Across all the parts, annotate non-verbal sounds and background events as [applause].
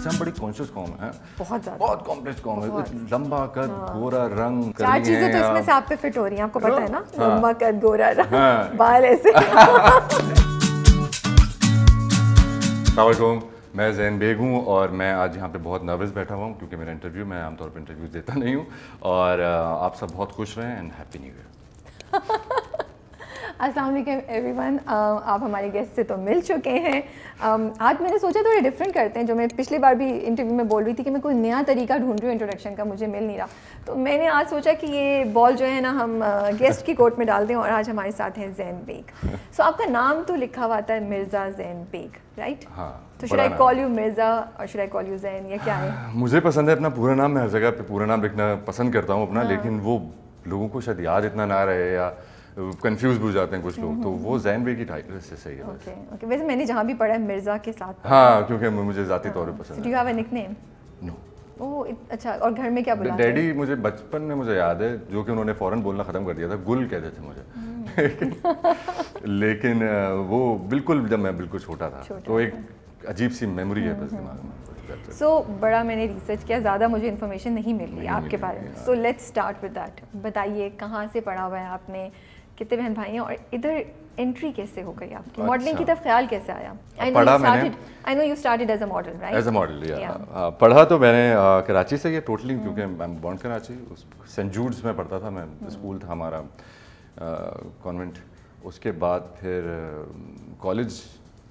जैसे हम बड़ी कॉन्शियस कॉम है बहुत ज्यादा बहुत कॉम्प्लेक्स कॉम है लंबा कद हाँ। गोरा रंग चार चीजें तो इसमें से आप पे फिट हो रही हैं आपको पता है ना हाँ। लंबा कद गोरा रंग हाँ। बाल ऐसे [laughs] मैं जैन बेग हूँ और मैं आज यहाँ पे बहुत नर्वस बैठा हुआ हूँ क्योंकि मेरा इंटरव्यू मैं आमतौर पर इंटरव्यू देता नहीं हूँ और आप सब बहुत खुश रहें एंड हैप्पी न्यू ईयर अस्सलाम वालेकुम एवरीवन आप हमारे गेस्ट से तो मिल चुके हैं um, आज मैंने सोचा थोड़े डिफरेंट करते हैं जो मैं पिछली बार भी इंटरव्यू में बोल रही थी कि मैं कोई नया तरीका ढूंढ रही हूँ इंट्रोडक्शन का मुझे मिल नहीं रहा तो मैंने आज सोचा कि ये बॉल जो है ना हम गेस्ट uh, की कोर्ट में डाल दें और आज हमारे साथ हैं जैन बेग सो so, आपका नाम तो लिखा हुआ था मिर्ज़ा जैन बेग राइट तो should I call you Mirza और should I call you Zain या क्या है [sighs] मुझे पसंद है अपना पूरा नाम मैं हर जगह पे पूरा नाम लिखना पसंद करता हूँ अपना हाँ। लेकिन वो लोगों को शायद याद इतना ना रहे या कंफ्यूज भी हो जाते हैं कुछ लोग तो हम्म, वो जैन बेग की टाइटल से सही है ओके ओके वैसे मैंने जहां भी पढ़ा है मिर्जा के साथ हां क्योंकि मुझे ذاتی तौर पर हाँ। पसंद है do you have a nickname no oh अच्छा और घर में क्या बुलाते डैडी मुझे बचपन में मुझे याद है जो कि उन्होंने फौरन बोलना ख़त्म कर दिया था गुल कहते थे मुझे हम्म। [laughs] लेकिन वो बिल्कुल जब मैं बिल्कुल छोटा था तो एक अजीब सी मेमोरी है हम्म, बस दिमाग में सो so, बड़ा मैंने रिसर्च किया ज़्यादा मुझे इन्फॉर्मेशन नहीं मिल रही आपके बारे में so let's start with that बताइए कहाँ से पढ़ा हुआ है आपने कितने बहन भाई हैं और इधर एंट्री कैसे हो गई आपकी मॉडलिंग की अच्छा। तरफ ख्याल कैसे आया I know you started as a model right as a model पढ़ा तो मैंने कराची से ये टोटली hmm. क्योंकि आई एम बॉर्न कराची उस सेंट जूड्स में पढ़ता था मैं hmm. स्कूल था हमारा कॉन्वेंट उसके बाद फिर कॉलेज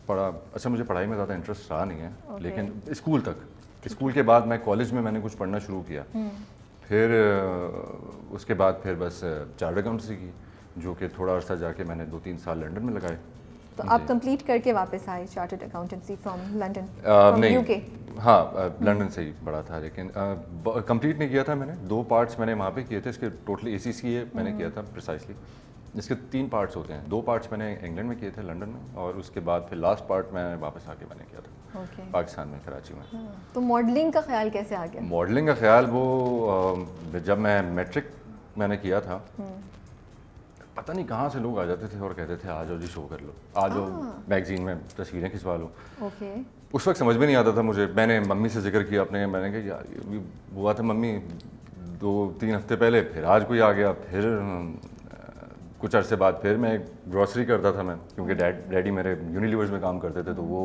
पढ़ा अच्छा मुझे पढ़ाई में ज़्यादा इंटरेस्ट रहा नहीं है okay. लेकिन स्कूल तक स्कूल के बाद मैं कॉलेज में मैंने कुछ पढ़ना शुरू किया hmm. फिर उसके बाद फिर बस चार्ट अकाउंट की जो कि थोड़ा अर्सा जाके मैंने दो तीन साल लंदन में लगाए तो आप कंप्लीट करके वापस आए chartered accountancy from London UK हाँ लंदन हम्म। से ही बड़ा था लेकिन कंप्लीट नहीं किया था मैंने दो पार्ट्स मैंने वहाँ पे किए थे इसके टोटली ए सी मैंने किया था प्रिसाइसली हम्म। इसके तीन पार्ट्स होते हैं दो पार्ट्स मैंने इंग्लैंड में किए थे लंदन में और उसके बाद फिर लास्ट पार्ट मैंने वापस आके मैंने किया था okay. पाकिस्तान में कराची में हाँ, तो मॉडलिंग का ख्याल कैसे आ गया मॉडलिंग का ख्याल वो जब मैं मैट्रिक मैंने किया था हम्म। पता नहीं कहाँ से लोग आ जाते थे और कहते थे आ जाओ जी शो कर लो आ जाओ मैगजीन हाँ। में तस्वीरें खिंचवा लो ओके उस वक्त समझ में नहीं आता था मुझे मैंने मम्मी से जिक्र किया अपने मैंने कहा यार ये हुआ था मम्मी दो तीन हफ्ते पहले फिर आज कोई आ गया फिर कुछ अरसे बाद फिर मैं ग्रॉसरी करता था मैं क्योंकि डैड डैडी मेरे यूनिलीवर्स में काम करते थे तो वो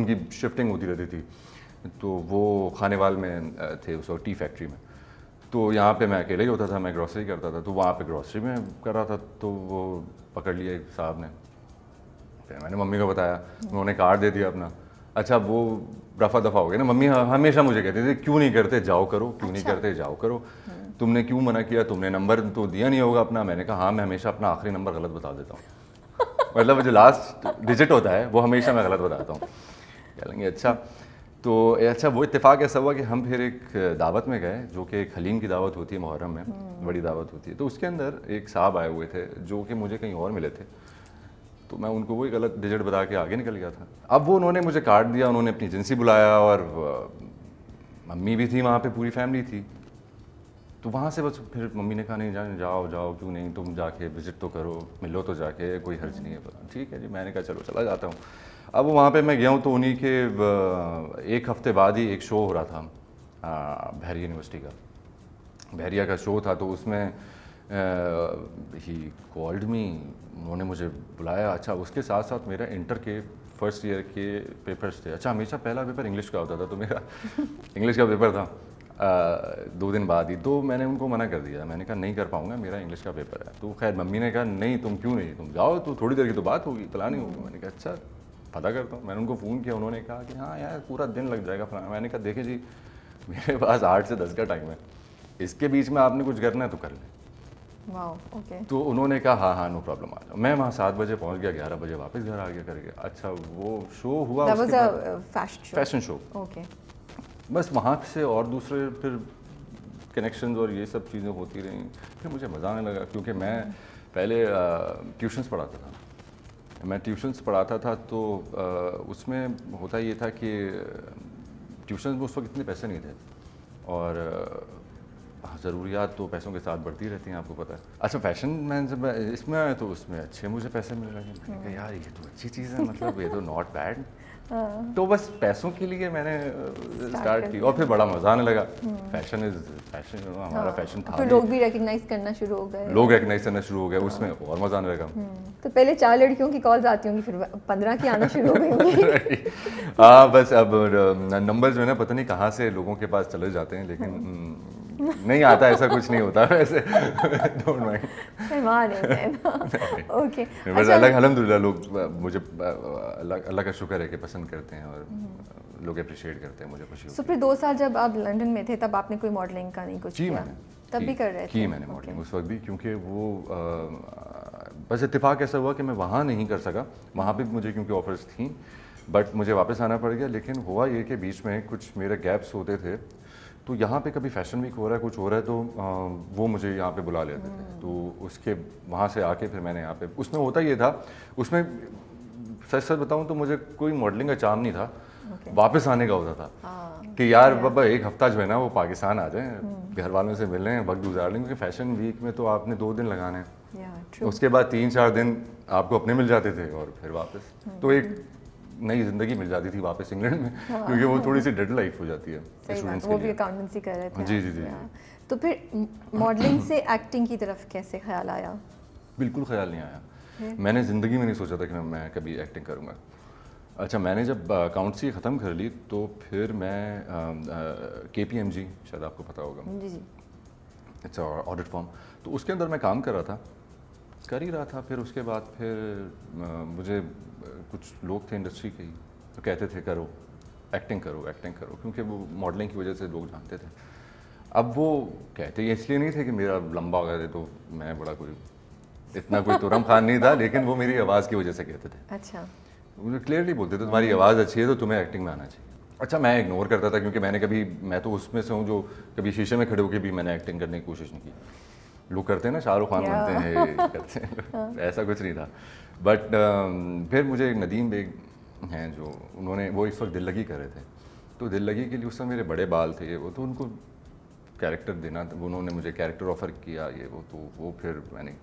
उनकी शिफ्टिंग होती रहती थी तो वो खानेवाल में थे उस वक्त टी फैक्ट्री में तो यहाँ पे मैं अकेले ही होता था मैं ग्रॉसरी करता था तो वहाँ पे ग्रॉसरी में कर रहा था तो वो पकड़ लिया एक साहब ने फिर मैंने मम्मी को बताया उन्होंने कार्ड दे दिया अपना अच्छा वो रफा दफा हो गया ना मम्मी हमेशा मुझे कहती थी क्यों नहीं करते जाओ करो क्यों अच्छा। नहीं करते जाओ करो हम्म। तुमने क्यों मना किया तुमने नंबर तो दिया नहीं होगा अपना मैंने कहा हाँ मैं हमेशा अपना आखिरी नंबर गलत बता देता हूँ [laughs] मतलब जो लास्ट डिजिट होता है वो हमेशा मैं गलत बताता हूँ कह लेंगे अच्छा तो अच्छा वो इतफाक़ ऐसा हुआ कि हम फिर एक दावत में गए जो कि एक हलीम की दावत होती है मुहर्रम में हम्म। बड़ी दावत होती है तो उसके अंदर एक साहब आए हुए थे जो कि मुझे कहीं और मिले थे तो मैं उनको वही गलत डिजिट बता के आगे निकल गया था अब वो उन्होंने मुझे कार्ड दिया उन्होंने अपनी एजेंसी बुलाया और मम्मी भी थी वहाँ पर पूरी फैमिली थी तो वहाँ से बस फिर मम्मी ने कहा नहीं जाने जाओ जाओ क्यों नहीं तुम जाके विज़िट तो करो मिलो तो जाके कोई हर्ज हम्म। नहीं है ठीक है जी मैंने कहा चलो चला जाता हूँ अब वहाँ पे मैं गया हूँ तो उन्हीं के एक हफ्ते बाद ही एक शो हो रहा था भैरिया यूनिवर्सिटी का भैरिया का शो था तो उसमें ही कॉल्ड मी उन्होंने मुझे बुलाया अच्छा उसके साथ साथ मेरा इंटर के फर्स्ट ईयर के पेपर्स थे अच्छा हमेशा पहला पेपर इंग्लिश का होता था तो मेरा इंग्लिश [laughs] का पेपर था आ, दो दिन बाद ही तो मैंने उनको मना कर दिया मैंने कहा नहीं कर पाऊंगा मेरा इंग्लिश का पेपर है तो खैर मम्मी ने कहा नहीं तुम क्यों नहीं तुम जाओ तो थोड़ी देर की तो बात होगी तला नहीं होगी मैंने कहा अच्छा पता करता हूँ मैंने उनको फ़ोन किया उन्होंने कहा कि हाँ यार पूरा दिन लग जाएगा फला मैंने कहा देखे जी मेरे पास आठ से दस का टाइम है इसके बीच में आपने कुछ करना है तो कर लें ओके तो उन्होंने कहा हाँ हाँ नो प्रॉब्लम आ जाओ मैं वहाँ सात बजे पहुँच गया ग्यारह बजे वापस घर आ गया करके अच्छा वो शो हुआ फैशन शो ओके बस वहाँ से और दूसरे फिर कनेक्शंस और ये सब चीज़ें होती रहीं फिर मुझे मज़ा आने लगा क्योंकि मैं hmm. पहले ट्यूशन्स पढ़ाता था मैं ट्यूशन्स पढ़ाता था तो आ, उसमें होता ये था कि ट्यूशन्स में उस वक्त इतने पैसे नहीं थे और हाँ, ज़रूरियात तो पैसों के साथ बढ़ती रहती हैं आपको पता है अच्छा फैशन मैन जब इसमें आया तो उसमें अच्छे मुझे पैसे मिल रहे हैं मैंने कहा हाँ। यार ये तो अच्छी चीज़ है मतलब ये तो नॉट बैड हाँ। तो बस पैसों के लिए मैंने स्टार्ट की और फिर बड़ा मजा आने लगा फैशन इज फैशन हमारा फैशन हाँ। था तो लोग भी रिकग्नाइज करना शुरू हो गए लोग रिकग्नाइज करना शुरू हो गए उसमें हाँ। और मजा आने लगा हम्म। तो पहले चार लड़कियों की कॉल्स आती होंगी फिर पंद्रह की आना शुरू हो गई होंगी [laughs] हाँ बस अब नंबर्स में ना पता नहीं कहाँ से लोगों के पास चले जाते हैं लेकिन हम्म, नहीं आता ऐसा कुछ नहीं होता वैसे डोंट माइंड ओके अलग अलहमदुल्ला लोग मुझे अल्लाह अल्लाह का शुक्र है कि पसंद करते हैं और हम्म। लोग अप्रिशिएट करते हैं मुझे खुशी सो so, फिर दो साल जब आप लंदन में थे तब आपने कोई मॉडलिंग का नहीं कुछ जी मैंने तब भी कर रहे थे मैंने मॉडलिंग उस वक्त भी क्योंकि वो बस इतफाक़ ऐसा हुआ कि मैं वहाँ नहीं कर सका वहाँ पे मुझे क्योंकि ऑफर्स थी बट मुझे वापस आना पड़ गया लेकिन हुआ ये कि बीच में कुछ मेरे गैप्स होते थे तो यहाँ पे कभी फैशन वीक हो रहा है कुछ हो रहा है तो आ, वो मुझे यहाँ पे बुला लेते थे हम्म। तो उसके वहाँ से आके फिर मैंने यहाँ पे उसमें होता ये था उसमें सच सच बताऊँ तो मुझे कोई मॉडलिंग का चाम नहीं था okay. वापस आने का होता था हाँ। कि यार बाबा एक हफ्ता जो है ना वो पाकिस्तान आ जाए हम्म। घर वालों से मिल रहे हैं वक्त गुजार लें क्योंकि फैशन वीक में तो आपने दो दिन लगाने हैं उसके बाद तीन चार दिन आपको अपने मिल जाते थे और फिर वापस हम्म। तो एक नई ज़िंदगी मिल जाती थी वापस इंग्लैंड में हाँ। क्योंकि वो थोड़ी सी डेड लाइफ हो जाती है स्टूडेंट्स वो भी अकाउंटेंसी कर रहे थे जी जी जी हाँ। तो फिर मॉडलिंग से एक्टिंग की तरफ कैसे ख्याल आया बिल्कुल ख्याल नहीं आया मैंने ज़िंदगी में नहीं सोचा था कि मैं मैं कभी एक्टिंग करूँगा अच्छा मैंने जब अकाउंटसी ख़त्म कर ली तो फिर मैं के पी एम जी शायद आपको पता होगा जी जी अच्छा ऑडिट फॉर्म तो उसके अंदर मैं काम कर रहा था कर ही रहा था फिर उसके बाद फिर मुझे कुछ लोग थे इंडस्ट्री के ही तो कहते थे करो एक्टिंग करो एक्टिंग करो क्योंकि वो मॉडलिंग की वजह से लोग जानते थे अब वो कहते ये इसलिए नहीं थे कि मेरा लंबा वगैरह तो मैं बड़ा कोई इतना कोई तुरम खान नहीं था लेकिन वो मेरी आवाज़ की वजह से कहते थे अच्छा उन्हें क्लियरली बोलते थे तुम्हारी आवाज़ अच्छी है तो तुम्हें एक्टिंग में आना चाहिए अच्छा मैं इग्नोर करता था क्योंकि मैंने कभी मैं तो उसमें से हूँ जो कभी शीशे में खड़े होकर भी मैंने एक्टिंग करने की कोशिश नहीं की लुक करते हैं ना शाहरुख खान yeah. बनते हैं करते हैं [laughs] हाँ। ऐसा कुछ नहीं था बट uh, um, फिर मुझे एक नदीम बेग हैं जो उन्होंने वो इस वक्त दिल लगी कर रहे थे तो दिल लगी के लिए उस समय मेरे बड़े बाल थे वो तो उनको कैरेक्टर देना था उन्होंने मुझे कैरेक्टर ऑफर किया ये वो तो वो फिर मैंने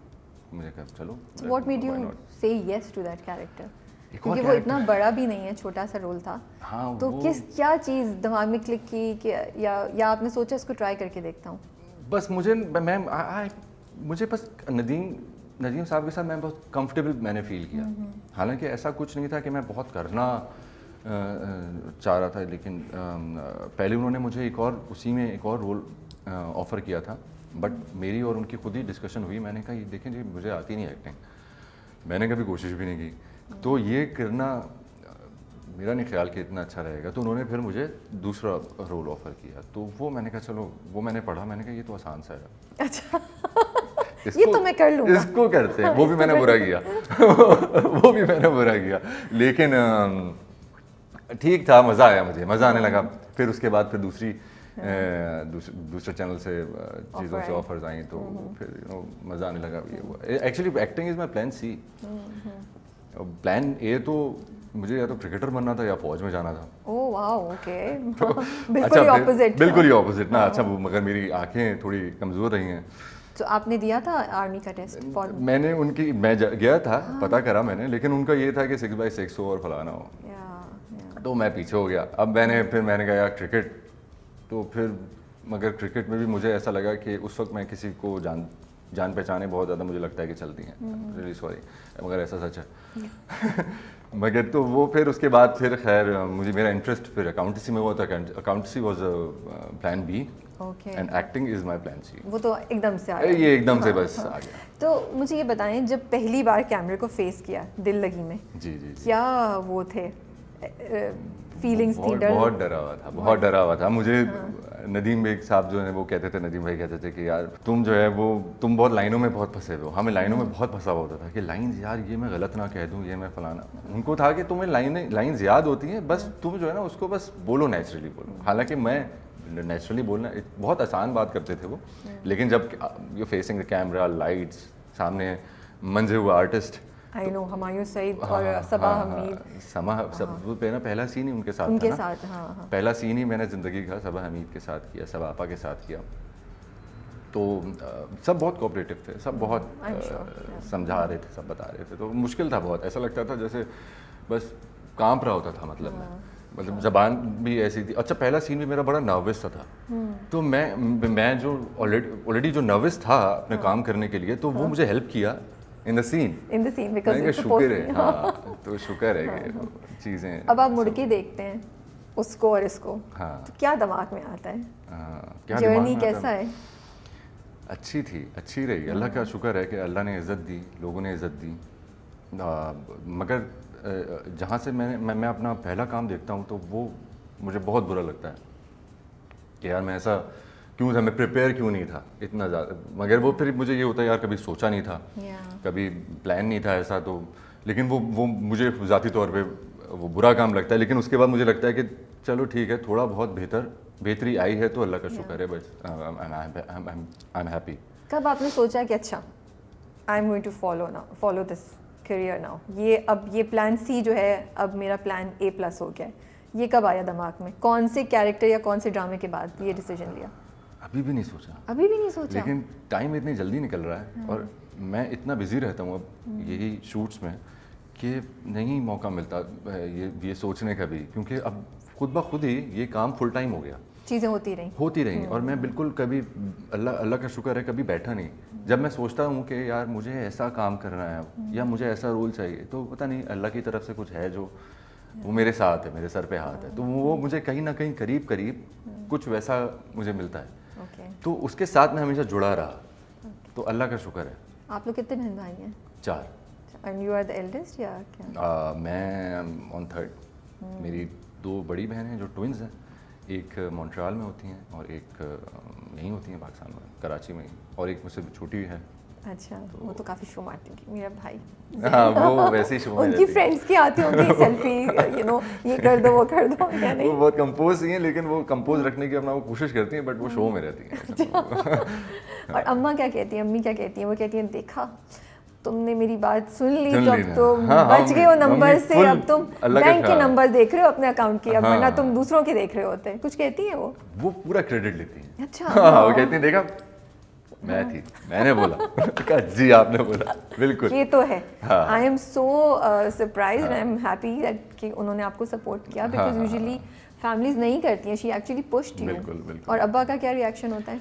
मुझे कहा चलो what made you say yes to that character क्योंकि वो इतना बड़ा भी नहीं है छोटा सा रोल था हाँ, तो किस क्या चीज़ दिमाग में क्लिक की या या आपने सोचा इसको ट्राई करके देखता हूँ बस मुझे मैम मुझे बस नदीम नदीम साहब के साथ मैं बहुत कंफर्टेबल मैंने फील किया हम्म, हम्म। हालांकि ऐसा कुछ नहीं था कि मैं बहुत करना चाह रहा था लेकिन पहले उन्होंने मुझे एक और उसी में एक और रोल ऑफ़र किया था बट मेरी और उनकी खुद ही डिस्कशन हुई मैंने कहा ये देखें जी मुझे आती नहीं एक्टिंग मैंने कभी कोशिश भी नहीं की तो ये करना मेरा नहीं ख्याल कि इतना अच्छा रहेगा तो उन्होंने फिर मुझे दूसरा रोल ऑफ़र किया तो वो मैंने कहा चलो वो मैंने पढ़ा मैंने कहा ये तो आसान सा है अच्छा [laughs] ये तो मैं कर लूँगा इसको करते हैं वो भी मैंने बुरा किया [laughs] वो भी मैंने बुरा किया लेकिन ठीक था मज़ा आया मुझे मज़ा आने लगा फिर उसके बाद फिर दूसरी दूसरे चैनल से चीज़ों से ऑफर्स आई तो फिर यू नो मज़ा आने लगा ये actually acting is my plan C plan A तो मुझे या तो क्रिकेटर बनना था या फौज में जाना था [laughs] [laughs] बिल्कुल ही ऑपोजिट अच्छा, ना अच्छा हाँ। मगर मेरी आंखें थोड़ी कमज़ोर रही हैं तो आपने दिया था आर्मी का टेस्ट फॉर मैंने उनकी मैं गया था हाँ। पता करा मैंने लेकिन उनका ये था कि सिक्स बाई सिक्स हो और फलाना हो या, या। तो मैं पीछे हो गया अब मैंने फिर मैंने कहा यार क्रिकेट तो फिर मगर क्रिकेट में भी मुझे ऐसा लगा कि उस वक्त मैं किसी को जान जान पहचाने बहुत ज़्यादा मुझे लगता है कि चलती हैं रियली हम्म। सॉरी मगर ऐसा सच है [laughs] मगर तो वो फिर उसके बाद फिर खैर मुझे मेरा इंटरेस्ट फिर अकाउंटेंसी में हुआ था accountancy was a plan B and acting is my plan C वो तो एकदम से आ गया ये एकदम हाँ, से बस हाँ, हाँ. आ गया तो मुझे ये बताएं जब पहली बार कैमरे को फेस किया दिल लगी में जी जी, जी. क्या वो थे फीलिंग्स थी डर बहुत डरा हुआ था बहुत डरा हुआ था मुझे हाँ। नदीम बेग साहब जो है वो कहते थे नदीम भाई कहते थे कि यार तुम जो है वो तुम बहुत लाइनों में बहुत फंसे हुए हो हमें लाइनों में हम्म। बहुत फंसा हुआ होता था कि लाइन्स यार ये मैं गलत ना कह दूँ ये मैं फलाना उनको था कि तुम्हें लाइने लाइन्स याद होती हैं बस हम्म। तुम जो है ना उसको बस बोलो नेचुरली बोलो हम्म। हालांकि मैं नेचुरली बोलना बहुत आसान बात करते थे वो लेकिन जब you facing the camera lights सामने मंजे हुआ artist I know Humayun Saeed हाँ, और हाँ, सबा हाँ, हमीद समा सब पे ना पहला सीन ही उनके साथ उनके साथ हाँ, पहला सीन ही मैंने ज़िंदगी का सबा हमीद के साथ किया सबा आपा के साथ किया तो सब बहुत कोऑपरेटिव थे सब बहुत समझा रहे थे सब बता रहे थे तो मुश्किल था बहुत ऐसा लगता था जैसे बस कांप रहा होता था मतलब मैं मतलब जबान भी ऐसी थी अच्छा पहला सीन भी मेरा बड़ा नर्वस था हम्म। तो मैं मैं जो ऑलरेडी जो नर्वस था अपने काम करने के लिए तो वो मुझे हेल्प किया in the scene in the scene because it's शुक्र है हां [laughs] तो शुक्र है कि हाँ। चीज़ें अब आप मुड़के देखते हैं उसको और इसको हां तो क्या दिमाग में आता है हां क्या जर्नी कैसा है अच्छी थी अच्छी रही अल्लाह का हाँ। शुक्र है कि अल्लाह ने इज़्ज़त दी लोगों ने इज़्ज़त दी मगर जहाँ से मैंने मैं मैं अपना पहला काम देखता हूँ तो वो मुझे बहुत बुरा लगता है कि यार मैं ऐसा क्यों था मैं प्रिपेयर क्यों नहीं था इतना ज़्यादा मगर वो फिर मुझे ये होता है यार कभी सोचा नहीं था yeah. कभी प्लान नहीं था ऐसा तो लेकिन वो वो मुझे ज़ाती तौर पे वो बुरा काम लगता है लेकिन उसके बाद मुझे लगता है कि चलो ठीक है थोड़ा बहुत बेहतर बेहतरी आई है तो अल्लाह का शुक्र है बस आई एम हैप्पी कब आपने सोचा कि अच्छा I am going to follow ना फॉलो दिस करियर नाउ ये अब ये प्लान सी जो है अब मेरा प्लान ए प्लस हो गया है ये कब आया दिमाग में कौन से कैरेक्टर या कौन से ड्रामे के बाद ये डिसीजन लिया अभी भी नहीं सोचा अभी भी नहीं सोचा लेकिन टाइम इतनी जल्दी निकल रहा है और मैं इतना बिजी रहता हूँ अब हम्म। यही शूट्स में कि नहीं मौका मिलता ये ये सोचने का भी क्योंकि अब खुद ब खुद ही ये काम फुल टाइम हो गया चीज़ें होती रही होती रहीं हम्म। और मैं बिल्कुल कभी अल्लाह अल्लाह का शुक्र है कभी बैठा नहीं हम्म। जब मैं सोचता हूँ कि यार मुझे ऐसा काम करना है या मुझे ऐसा रोल चाहिए तो पता नहीं अल्लाह की तरफ से कुछ है जो वो मेरे साथ है मेरे सर पे हाथ है तो वो मुझे कहीं ना कहीं करीब करीब कुछ वैसा मुझे मिलता है तो उसके साथ में हमेशा जुड़ा रहा okay. तो अल्लाह का शुक्र है आप लोग कितने बहन भाई हैं चार and you are the eldest या क्या मैं ऑन थर्ड hmm. मेरी दो बड़ी बहन हैं जो ट्विंस हैं एक मॉन्ट्रियल में होती हैं और एक नहीं होती हैं पाकिस्तान में कराची में और एक मुझसे छोटी है अच्छा तो वो तो काफी शो मारती मेरा भाई हाँ वो वैसे ही शो उनकी फ्रेंड्स की आती होंगी सेल्फी यू नो ये कर दो वो कर दो या नहीं वो बहुत कंपोज ही हैं लेकिन वो कंपोज रखने की अपना वो कोशिश करती हैं बट वो शो हाँ। में रहती हैं अच्छा। तो। [laughs] और अम्मा क्या कहती हैं अम्मी क्या कहती हैं वो कहती हैं देखा तुमने मेरी बात सुन ली तो अब हाँ, बच गए हो नंबर से अब तुम बैंक के नंबर देख रहे हो अपने अकाउंट की अब वरना हाँ। तुम दूसरों के देख रहे होते कुछ कहती है वो वो पूरा क्रेडिट लेती है अच्छा वो कहती है देखा मैं थी मैंने बोला [laughs] कहा जी आपने बोला बिल्कुल ये तो है I am so surprise I am happy कि उन्होंने आपको सपोर्ट किया बिकॉज यूजुअली फैमिलीज नहीं करती हैं शी एक्चुअली पुश्ड यू और अब्बा का क्या रिएक्शन होता है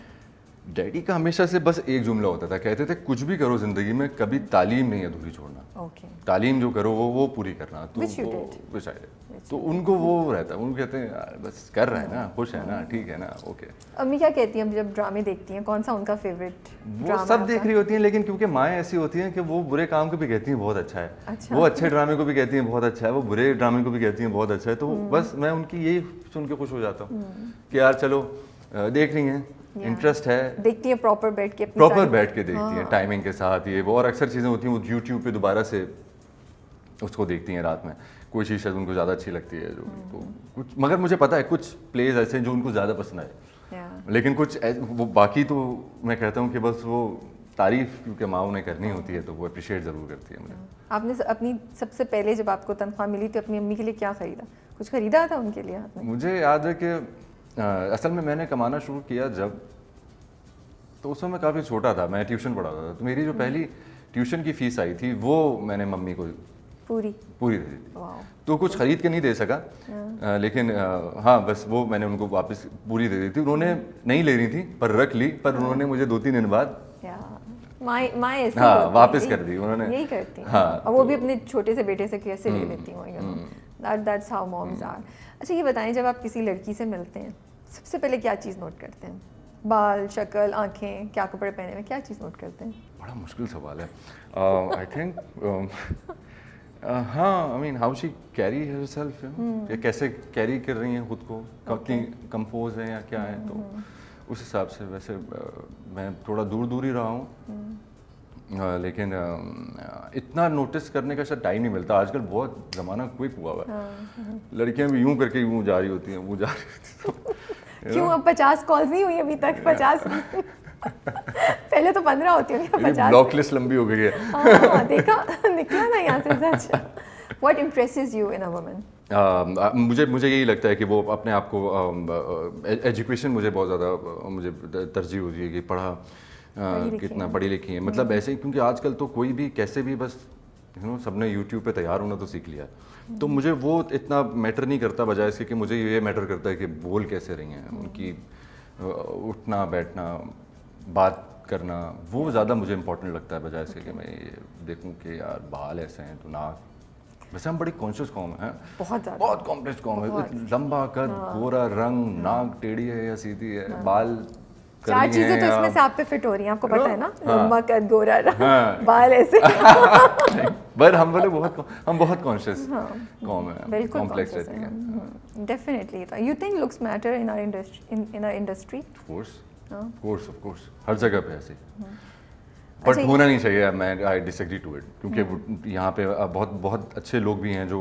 डैडी का हमेशा से बस एक जुमला होता था कहते थे कुछ भी करो जिंदगी में कभी तालीम नहीं अधूरी छोड़ना okay. तालीम जो करो वो वो पूरी करना तो Which you did. तो उनको वो रहता है उनको कहते हैं बस कर रहे हैं ना खुश है ना mm-hmm. ठीक है ना ओके अम्मी क्या कहती हैं जब ड्रामे देखती हैं कौन सा उनका फेवरेट वो सब देख रही होती हैं लेकिन क्योंकि माएँ ऐसी होती हैं कि वो बुरे काम को भी कहती हैं बहुत अच्छा है अच्छा। वो अच्छे ड्रामे को भी कहती हैं बहुत अच्छा है वो बुरे ड्रामे को भी कहती हैं बहुत अच्छा है तो mm-hmm. बस मैं उनकी यही सुन के खुश हो जाता हूँ mm-hmm. कि यार चलो देख रही हैं इंटरेस्ट है देखती है प्रॉपर बैठ के प्रॉपर बैठ के देखती हाँ। है टाइमिंग के साथ ये वो और अक्सर चीज़ें होती हैं वो यूट्यूब पे दोबारा से उसको देखती हैं रात में कोई चीज़ उनको ज़्यादा अच्छी लगती है जो तो हम्म। कुछ मगर मुझे पता है कुछ प्लेज ऐसे हैं जो उनको ज़्यादा पसंद आए लेकिन कुछ वो बाकी तो मैं कहता हूँ कि बस वो तारीफ क्योंकि माँ उन्हें करनी होती है तो वो अप्रिशिएट ज़रूर करती है मुझे हाँ। आपने अपनी सबसे पहले जब आपको तनख्वाह मिली तो अपनी अम्मी के लिए क्या ख़रीदा कुछ ख़रीदा था उनके लिए आपने मुझे याद है कि आ, असल में मैंने कमाना शुरू किया जब तो उस समय काफ़ी छोटा था मैं ट्यूशन पढ़ाता था तो मेरी जो हम्म। पहली ट्यूशन की फीस आई थी वो मैंने मम्मी को पूरी पूरी दे दी तो कुछ खरीद के नहीं दे सका हाँ। आ, लेकिन आ, हाँ बस वो मैंने उनको वापस पूरी दे दी थी उन्होंने नहीं ले रही थी पर रख ली पर हाँ। उन्होंने मुझे दो तीन दिन बाद माए, माए हाँ वापस कर दी उन्होंने यही करती हाँ और वो भी तो अपने छोटे से बेटे से कैसे ले हम्म, लेती हूँ हम्म। अच्छा ये बताएं जब आप किसी लड़की से मिलते हैं सबसे पहले क्या चीज़ नोट करते हैं बाल शक्ल आँखें क्या कपड़े पहने में क्या चीज़ नोट करते हैं बड़ा मुश्किल सवाल है I uh, think um, [laughs] uh, हाँ I mean how she carry herself या कैसे कैरी कर रही हैं खुद को कितनी कंपोज है या क्या है तो hmm, hmm. उस हिसाब से वैसे uh, मैं थोड़ा दूर दूर ही रहा हूँ hmm. लेकिन um, इतना नोटिस करने का शायद टाइम नहीं मिलता आजकल बहुत ज़माना क्विक हुआ हुआ है हाँ, हाँ। लड़कियाँ भी यूँ करके यूँ जा रही होती हैं वो जा रही होती हैं तो क्यों अब पचास कॉल्स नहीं हुई अभी तक पचास [laughs] पहले तो पंद्रह होती होगी ब्लॉक लिस्ट लंबी हो गई है हाँ, देखा [laughs] निकला ना यहाँ से सच what impresses you in a woman मुझे मुझे यही लगता है कि वो अपने आप को education um, uh, uh, e- मुझे बहुत ज़्यादा uh, मुझे तरजीह होती है कि पढ़ा कितना पढ़ी लिखी है मतलब हम्म। ऐसे ही क्योंकि आजकल तो कोई भी कैसे भी बस यू नो सबने यूट्यूब पे तैयार होना तो सीख लिया तो मुझे वो इतना मैटर नहीं करता बजाय इसके कि मुझे ये मैटर करता है कि बोल कैसे रही हैं उनकी उठना बैठना बात करना वो ज़्यादा मुझे इंपॉर्टेंट लगता है बजाय इसके कि मैं ये देखूँ कि यार बाल ऐसे हैं तो नाक वैसे हम बड़ी कॉन्शियस कॉम है बहुत बहुत कॉम्प्लेक्स कॉम है लंबा कद हाँ। गोरा रंग नाक टेढ़ी है या सीधी है हाँ। बाल चार चीजें तो हाँ। इसमें से आप पे फिट हो रही हैं आपको पता हाँ। है ना हाँ। लंबा कद गोरा रंग बाल ऐसे बट [laughs] हम वाले बहुत हम बहुत कॉन्शियस कॉम है बिल्कुल कॉम्प्लेक्स रहते हैं डेफिनेटली हम्म, तो you think looks matter in our industry in our industry of course of course of course हर जगह पे ऐसे बट अच्छा, होना नहीं चाहिए मैं आई डिसएग्री टू इट क्योंकि यहाँ पे बहुत बहुत अच्छे लोग भी हैं जो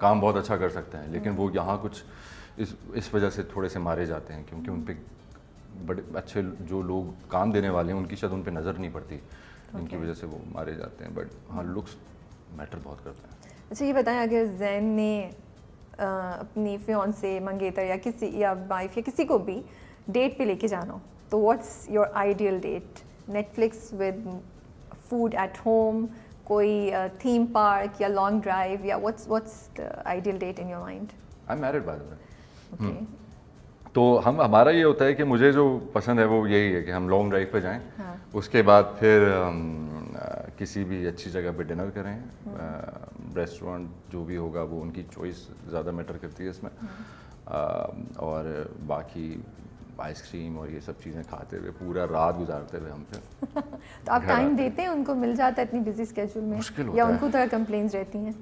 काम बहुत अच्छा कर सकते हैं लेकिन वो यहाँ कुछ इस इस वजह से थोड़े से मारे जाते हैं क्योंकि उन पर बड़े अच्छे जो लोग काम देने वाले हैं उनकी शायद उन पर नज़र नहीं पड़ती okay. इनकी वजह से वो मारे जाते हैं बट हाँ लुक्स मैटर बहुत करता है अच्छा ये बताएं अगर जैन ने आ, अपनी फ्योन से मंगेतर या किसी या वाइफ या किसी को भी डेट पे लेके जाना तो what's your ideal date Netflix with food at home कोई थीम पार्क या लॉन्ग ड्राइव या what's what's the ideal date in your mind I am married by the way okay तो हम हमारा ये होता है कि मुझे जो पसंद है वो यही है कि हम लॉन्ग ड्राइव पे जाएं हाँ। उसके बाद फिर आ, किसी भी अच्छी जगह पे डिनर करें रेस्टोरेंट जो भी होगा वो उनकी चॉइस ज़्यादा मैटर करती है इसमें आ, हाँ। और बाकी आइसक्रीम और ये सब चीज़ें खाते हुए पूरा रात गुजारते हुए हम फिर [laughs] तो आप टाइम देते हैं उनको मिल जाता है इतनी बिजी स्केड्यूल में या उनको थोड़ा कंप्लेन रहती हैं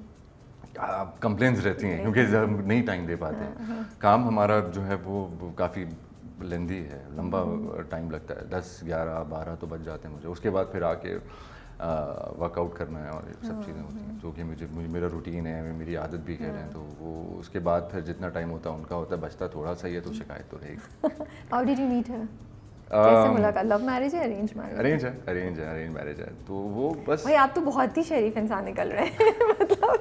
कंप्लेंट्स रहती हैं क्योंकि नहीं टाइम दे पाते हैं हाँ, हाँ। काम हमारा जो है वो, वो काफ़ी लेंदी है लंबा टाइम हम्म। लगता है दस ग्यारह बारह तो बच जाते हैं मुझे उसके बाद फिर आके वर्कआउट करना है और सब हाँ, चीज़ें होती हैं जो कि मुझे मुझे मेरा रूटीन है मेरी आदत भी कह रहे हैं तो वो उसके बाद फिर जितना टाइम होता है उनका होता है बचता थोड़ा सा ही है तो हम्म। शिकायत तो रहेगी [laughs] कैसे um, मुलाकात लव मैरिज है मैरिज अरेंज तो आप तो बहुत ही शरीफ इंसान निकल रहे मुझे तो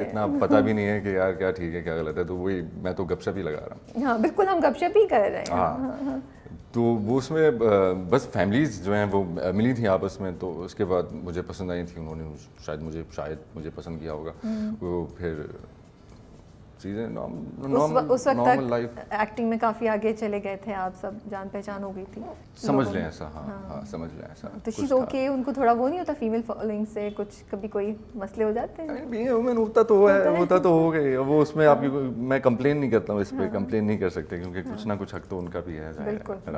इतना पता भी नहीं है कि यार क्या ठीक है क्या गलत है तो वही मैं तो गपशप ही लगा रहा हूँ हाँ, बिल्कुल हम गपशप ही कर रहे हैं हाँ। हाँ, तो वो उसमें बस फैमिलीज़ जो हैं वो मिली थी आपस में तो उसके बाद मुझे पसंद आई थी उन्होंने शायद मुझे शायद मुझे पसंद किया होगा हम्म। वो फिर चीज़ें उस वक्त तक लाइफ एक्टिंग में काफ़ी आगे चले गए थे आप सब जान पहचान हो गई थी समझ लें ऐसा हाँ, हाँ हाँ, समझ लें ऐसा तो शीज ओके उनको थोड़ा वो नहीं होता फीमेल फॉलोइंग से कुछ कभी कोई मसले हो जाते हैं वुमेन होता तो है होता तो हो गए वो उसमें आपकी हाँ। मैं कंप्लेन नहीं करता हूँ इस पर कंप्लेन हाँ। नहीं कर सकते क्योंकि कुछ ना कुछ हक तो उनका भी है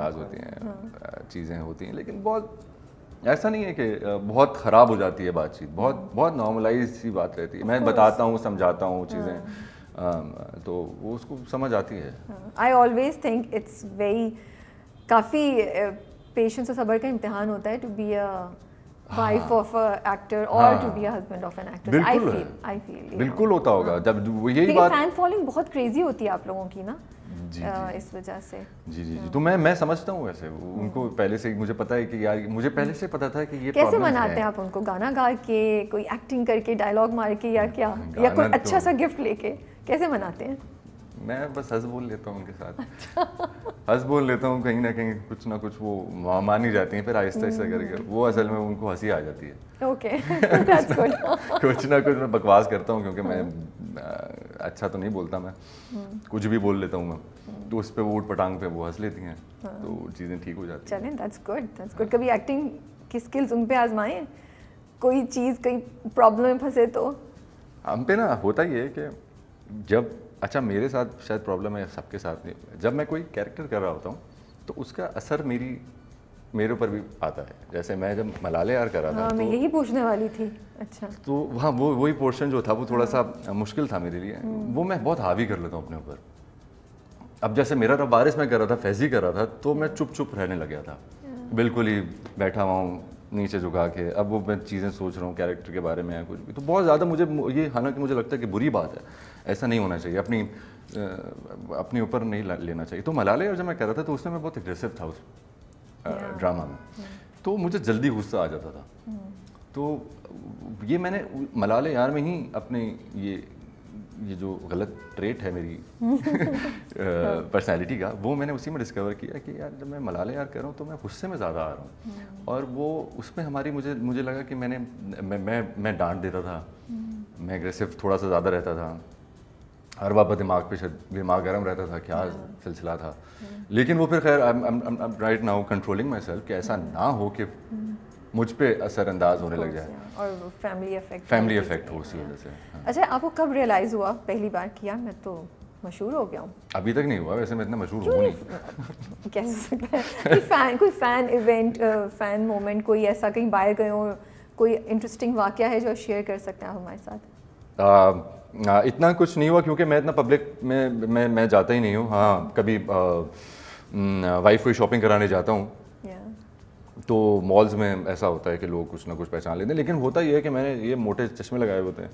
राज होती हैं चीज़ें होती हैं लेकिन बहुत ऐसा नहीं है कि बहुत ख़राब हो जाती है बातचीत बहुत बहुत नॉर्मलाइज सी बात रहती है मैं बताता हूँ समझाता हूँ चीज़ें Um, तो वो उसको समझ आती है I always think it's very काफ़ी पेशेंस और सबर का इम्तहान होता है to be a wife of actor और to be husband of an actor I feel I feel बिल्कुल होता होगा हाँ. जब वो यही बात फैन फॉलोइंग बहुत क्रेजी होती है आप लोगों की ना जी, जी, इस वजह से जी जी जी हाँ। तो मैं मैं समझता हूँ वैसे हाँ। उनको पहले से मुझे पता है कि यार मुझे पहले हाँ। से पता था कि ये कैसे मनाते हैं आप उनको गाना गा के कोई एक्टिंग करके डायलॉग मार के या क्या या कोई तो अच्छा सा गिफ्ट लेके कैसे मनाते हैं मैं बस हंस बोल लेता हूँ उनके साथ हंस बोल लेता हूँ कहीं ना कहीं कुछ ना कुछ वो मानी जाती हैं फिर आहिस्ता आहिस्ता हम्म। करके वो असल में उनको हंसी आ जाती है ओके [laughs] okay. कुछ ना कुछ मैं बकवास करता हूँ क्योंकि मैं हम्म। अच्छा तो नहीं बोलता मैं हम्म। कुछ भी बोल लेता हूँ मैं तो उस पर वो उठ पटांग पे वो हंस लेती हैं हाँ। तो चीज़ें ठीक हो जाती हैं चलें दैट्स गुड दैट्स गुड कभी एक्टिंग की स्किल्स उन पर आजमाएं कोई चीज़ कहीं प्रॉब्लम में फंसे तो हम पे ना होता ही है कि जब अच्छा मेरे साथ शायद प्रॉब्लम है सबके साथ नहीं जब मैं कोई कैरेक्टर कर रहा होता हूँ तो उसका असर मेरी मेरे ऊपर भी आता है जैसे मैं जब मलाले यार कर रहा था हाँ, मैं तो, मैं यही पूछने वाली थी अच्छा तो वहाँ वो वही पोर्शन जो था वो थोड़ा हाँ। सा मुश्किल था मेरे लिए हम्म। वो मैं बहुत हावी कर लेता हूँ अपने ऊपर अब जैसे मेरा रब बारिश में कर रहा था फैजी कर रहा था तो मैं चुप चुप रहने लग गया था हाँ। बिल्कुल ही बैठा हुआ हूँ नीचे झुका के अब वो मैं चीज़ें सोच रहा हूँ कैरेक्टर के बारे में या कुछ भी तो बहुत ज़्यादा मुझे ये हालांकि मुझे लगता है कि बुरी बात है ऐसा नहीं होना चाहिए अपनी अपने ऊपर नहीं लेना चाहिए तो मलाले और जब मैं कर रहा था तो उसमें मैं बहुत एग्रेसिव था उस ड्रामा में तो मुझे जल्दी गुस्सा आ जाता था mm. तो ये मैंने मलाले यार में ही अपने ये ये जो गलत ट्रेट है मेरी पर्सनालिटी [laughs] का वो मैंने उसी में डिस्कवर किया कि यार जब मैं मलाले यार कर रहा हूँ तो मैं गुस्से में ज़्यादा आ रहा हूँ mm. और वो उसमें हमारी मुझे मुझे लगा कि मैंने मैं मैं, मैं डांट देता था mm. मैं एग्रेसिव थोड़ा सा ज़्यादा रहता था हर बार दिमाग पे दिमाग गर्म रहता था क्या सिलसिला था लेकिन वो फिर खैर right now controlling myself कि ऐसा ना हो कि मुझ पे असरअंदाज होने लग जाए और फैमिली इफेक्ट फैमिली इफेक्ट हो उसकी वजह से हाँ। अच्छा आपको कब रियलाइज़ हुआ पहली बार किया मैं तो मशहूर हो गया हूँ अभी तक नहीं हुआ वैसे मैं इतना मशहूर हूँ कोई फैन कोई फैन इवेंट फैन मोमेंट कोई ऐसा कहीं बाहर गए हो कोई इंटरेस्टिंग वाक्य है जो शेयर कर सकते हैं हमारे साथ हाँ, इतना कुछ नहीं हुआ क्योंकि मैं इतना पब्लिक में मैं मैं जाता ही नहीं हूँ हाँ कभी वाइफ को शॉपिंग कराने जाता हूँ तो मॉल्स में ऐसा होता है कि लोग कुछ ना कुछ पहचान लेते हैं लेकिन होता ये है कि मैंने ये मोटे चश्मे लगाए होते हैं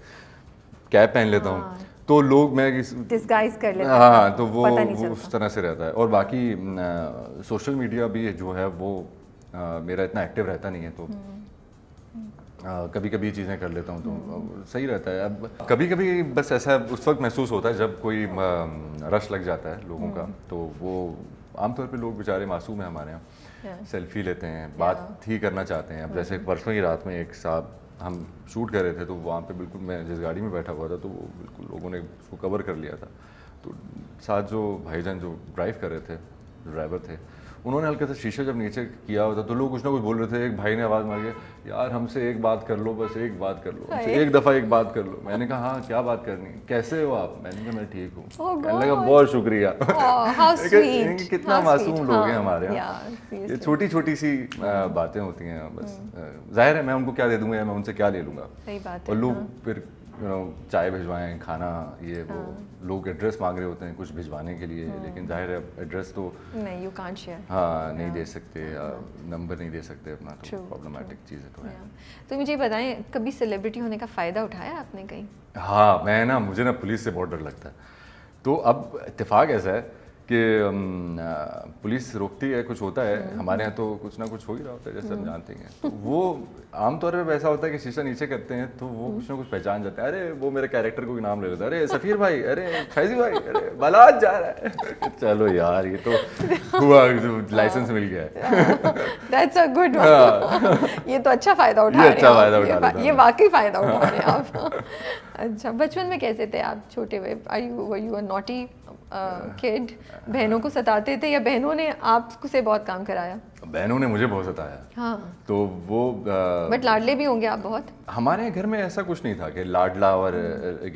कैप पहन लेता हूँ हाँ। तो लोग मैं डिस्गाइज कर लेता हाँ, हाँ तो वो, वो उस तरह से रहता है और बाकी सोशल मीडिया भी जो है वो आ, मेरा इतना एक्टिव रहता नहीं है तो हम्म। कभी कभी चीज़ें कर लेता हूँ तो सही रहता है अब कभी कभी बस ऐसा उस वक्त महसूस होता है जब कोई रश लग जाता है लोगों का हम्म। तो वो आमतौर पे लोग बेचारे मासूम हैं हमारे यहाँ सेल्फी लेते हैं बात ही करना चाहते हैं अब जैसे mm-hmm. परसों ही रात में एक साहब हम शूट कर रहे थे तो वहाँ पे बिल्कुल मैं जिस गाड़ी में बैठा हुआ था तो वो बिल्कुल लोगों ने उसको कवर कर लिया था तो साथ जो भाईजान जो ड्राइव कर रहे थे ड्राइवर थे उन्होंने हल्का सा शीशा जब नीचे किया होता तो लोग कुछ ना कुछ बोल रहे थे एक भाई ने आवाज़ मार यार हमसे एक बात कर लो बस एक बात कर लो एक दफ़ा एक बात कर लो मैंने कहा हाँ क्या बात करनी कैसे हो आप मैंने कहा मैं ठीक हूँ मैंने oh लगा बहुत शुक्रिया oh, कितना मासूम लोग हाँ, हैं हमारे यहाँ ये छोटी छोटी सी बातें होती हैं बस hmm. जाहिर है मैं उनको क्या दे दूंगा या मैं उनसे क्या ले लूँगा और लोग हाँ। फिर यू नो चाय भिजवाएं खाना ये वो हाँ। लोग एड्रेस मांग रहे होते हैं कुछ भिजवाने के लिए हाँ। लेकिन जाहिर है एड्रेस तो नहीं यू कांट शेयर हाँ नहीं दे सकते नंबर नहीं दे सकते अपना तो प्रॉब्लमेटिक चीज़ है तो है तो मुझे बताएं कभी सेलिब्रिटी होने का फ़ायदा उठाया आपने कहीं हाँ मैं ना मुझे ना पुलिस से बहुत डर लगता है तो अब इतफाक़ ऐसा है कि पुलिस रोकती है कुछ होता है हम्म। हमारे यहाँ तो कुछ ना कुछ हो ही रहा होता है जैसे हम हम्म। जानते हैं तो वो आमतौर पर ऐसा होता है कि शीशा नीचे करते हैं तो वो हम्म। कुछ ना कुछ पहचान जाते हैं अरे वो मेरे कैरेक्टर को भी नाम ले लेता है अरे सफ़ीर भाई अरे फैजी भाई अरे बलाज जा रहा है [laughs] चलो यार ये तो हुआ लाइसेंस मिल गया है दैट्स अ गुड ये तो अच्छा फ़ायदा उठा अच्छा फ़ायदा उठा ये अच्छा वाकई फ़ायदा उठा रहे हैं आप [laughs] अच्छा बचपन में कैसे थे आप छोटे हुए आई यू नॉटी किड बहनों को सताते थे या बहनों ने आपको से बहुत काम कराया बहनों ने मुझे बहुत सताया हाँ तो वो बट लाडले भी होंगे आप बहुत हमारे घर में ऐसा कुछ नहीं था कि लाडला और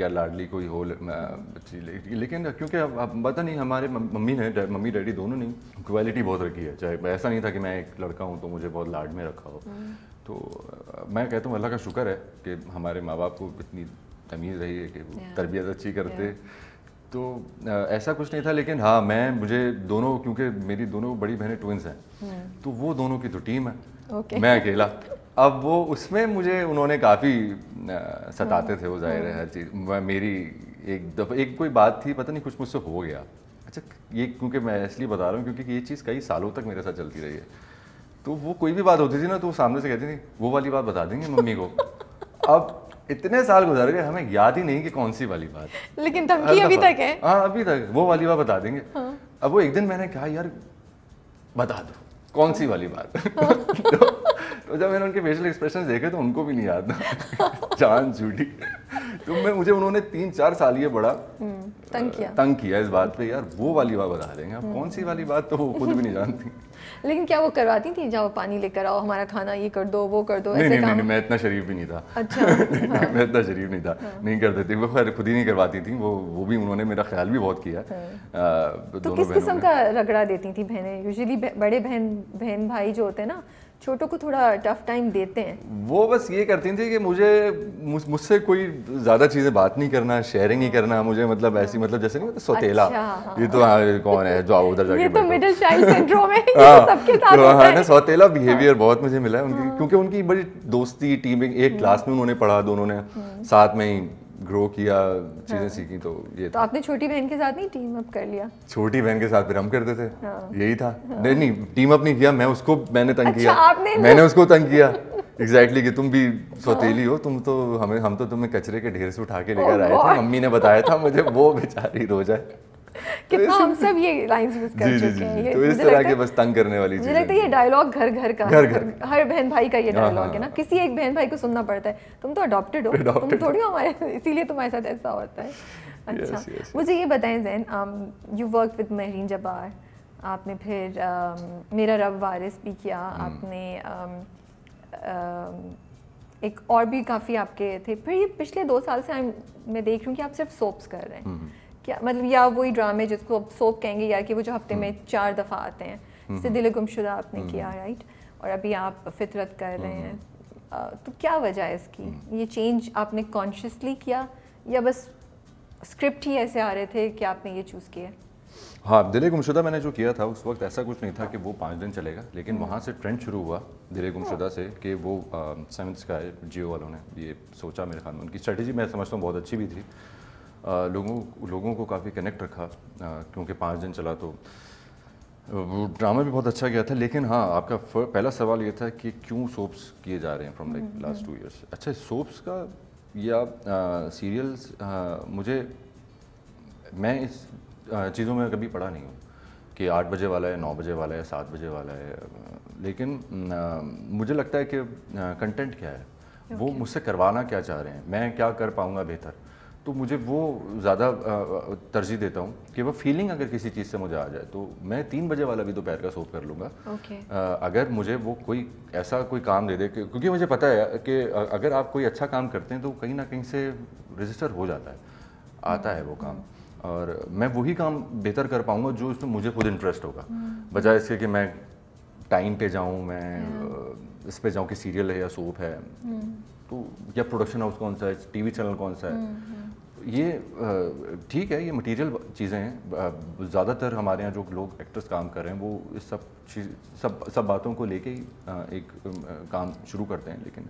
या लाडली कोई हो लेकिन क्योंकि पता नहीं हमारे मम्मी ने मम्मी डैडी दोनों ने क्वालिटी बहुत रखी है चाहे ऐसा नहीं था कि मैं एक लड़का हूँ तो मुझे बहुत लाड में रखा हो हम्म। तो मैं कहता हूँ अल्लाह का शुक्र है कि हमारे माँ बाप को इतनी तमीज़ रही है कि तरबियत अच्छी करते yeah. तो ऐसा कुछ नहीं था लेकिन हाँ मैं मुझे दोनों क्योंकि मेरी दोनों बड़ी बहनें ट्विंस हैं हम्म। तो वो दोनों की तो टीम है मैं अकेला अब वो उसमें मुझे उन्होंने काफ़ी सताते हम्म। थे वो जाहिर है हम्म। हर चीज़ मेरी एक दफ़ा एक कोई बात थी पता नहीं कुछ मुझसे हो गया अच्छा ये क्योंकि मैं इसलिए बता रहा हूँ क्योंकि ये चीज़ कई सालों तक मेरे साथ चलती रही है तो वो कोई भी बात होती थी ना तो वो सामने से कहती थी वो वाली बात बता देंगे मम्मी को [laughs] अब इतने साल गुजर गए हमें याद ही नहीं कि कौन सी वाली बात लेकिन धमकी अभी तक है हाँ अभी तक वो वाली बात बता देंगे हाँ। अब वो एक दिन मैंने कहा यार बता दो कौन सी वाली बात हाँ। [laughs] तो, तो जब मैंने उनके फेशियल एक्सप्रेशन देखे तो उनको भी नहीं याद [laughs] जान जुड़ी तो मैं मुझे उन्होंने तीन चार साल ये बड़ा हम्म, तंग किया तंग किया इस बात पे यार वो वाली बात बता देंगे अब कौन सी वाली बात तो वो खुद भी नहीं जानती लेकिन क्या वो करवाती थी जाओ पानी लेकर आओ हमारा खाना ये कर दो वो कर दो नहीं, ऐसे नहीं, काम? नहीं, मैं इतना शरीफ भी नहीं था अच्छा [laughs] हाँ। मैं इतना शरीफ नहीं था हाँ। नहीं करते थे वो खैर खुद ही नहीं करवाती थी वो वो भी उन्होंने मेरा ख्याल भी बहुत किया हाँ। तो किस किस्म का रगड़ा देती थी बहनें यूजली बड़े बहन बहन भाई जो होते हैं ना छोटों को थोड़ा टफ टाइम देते हैं वो बस ये करती थी कि मुझे मुझसे कोई ज़्यादा चीज़ें बात नहीं करना शेयरिंग नहीं करना मुझे मतलब ऐसी हाँ। मतलब जैसे नहीं मतलब सौतेला अच्छा, हाँ, हाँ। ये तो हाँ, कौन है जो उधर जाके ये तो मिडिल चाइल्ड सिंड्रोम है ये तो सबके साथ तो, होता है ना सौतेला बिहेवियर बहुत मुझे मिला है उनकी क्योंकि उनकी बड़ी दोस्ती टीमिंग एक क्लास में उन्होंने पढ़ा दोनों ने साथ में ही ग्रो किया हाँ। चीज़ें सीखी तो ये तो आपने छोटी बहन के साथ नहीं टीम अप कर लिया छोटी बहन के साथ फिर हम करते थे हाँ। यही था हाँ। नहीं नहीं टीम अप नहीं किया मैं उसको मैंने तंग अच्छा, किया मैंने उसको तंग किया एग्जैक्टली [laughs] exactly, कि तुम भी सौतेली हो तुम तो हमें हम तो तुम्हें कचरे के ढेर से उठा के लेकर oh आए थे मम्मी ने बताया था मुझे वो बेचारी रो जाए [laughs] कितना हम सब ये लाइंस यूज कर चुके हैं तो इस तरह के बस तंग करने वाली मुझे लगता है ये डायलॉग घर घर का घर घर हर बहन भाई का ये डायलॉग हाँ, हाँ, है ना हाँ। किसी एक बहन भाई को सुनना पड़ता है तुम तो हो तुम थोड़ी हो हमारे इसीलिए तुम्हारे साथ ऐसा होता है अच्छा मुझे ये बताएं Zain you work with Mehreen Jabbar आपने फिर um, मेरा रब वारिस भी किया हम्म। आपने um, um, एक और भी काफ़ी आपके थे फिर ये पिछले दो साल से मैं देख रही हूँ कि आप सिर्फ सोप्स कर रहे हैं हम्म। क्या मतलब या वही ड्रामे जिसको अब सोप कहेंगे या कि वो जो हफ्ते में हम्म। चार दफ़ा आते हैं जैसे हम्म। दिल गुमशुदा आपने हम्म। किया राइट और अभी आप फितरत कर रहे हैं तो क्या वजह है इसकी ये चेंज आपने कॉन्शियसली किया या बस स्क्रिप्ट ही ऐसे आ रहे थे कि आपने ये चूज़ किया हाँ दिले गुमशुदा मैंने जो किया था उस वक्त ऐसा कुछ नहीं था कि वो पाँच दिन चलेगा लेकिन वहाँ से ट्रेंड शुरू हुआ दिले हाँ। गुमशुदा से कि वो सेवन स्काई जियो वालों ने ये सोचा मेरे ख्याल में उनकी स्ट्रेटजी मैं समझता हूँ बहुत अच्छी भी थी लोगों लोगों को काफ़ी कनेक्ट रखा क्योंकि पाँच दिन चला तो वो ड्रामा भी बहुत अच्छा गया था लेकिन हाँ आपका पहला सवाल ये था कि क्यों सोप्स किए जा रहे हैं from like last two years अच्छा सोप्स का या सीरियल्स मुझे मैं इस चीज़ों में कभी पढ़ा नहीं हूँ कि आठ बजे वाला है नौ बजे वाला है सात बजे वाला है लेकिन आ, मुझे लगता है कि कंटेंट क्या है okay. वो मुझसे करवाना क्या चाह रहे हैं मैं क्या कर पाऊँगा बेहतर तो मुझे वो ज़्यादा तरजीह देता हूँ कि वह फीलिंग अगर किसी चीज़ से मुझे आ जाए तो मैं तीन बजे वाला भी दोपहर का सोप कर लूँगा okay. अगर मुझे वो कोई ऐसा कोई काम दे दे क्योंकि मुझे पता है कि अगर आप कोई अच्छा काम करते हैं तो कहीं ना कहीं से रजिस्टर हो जाता है आता है वो काम और मैं वही काम बेहतर कर पाऊँगा जो इसमें मुझे खुद इंटरेस्ट होगा हम्म, हम्म। बजाय इसके कि मैं टाइम पे जाऊँ मैं इस पे जाऊँ कि सीरियल है या सोप है हम्म। तो या प्रोडक्शन हाउस कौन सा है टीवी चैनल कौन सा है ये ठीक है ये मटेरियल चीज़ें हैं ज़्यादातर हमारे यहाँ जो लोग एक्टर्स काम कर रहे हैं वो इस सब चीज़ सब सब बातों को लेके ही एक काम शुरू करते हैं लेकिन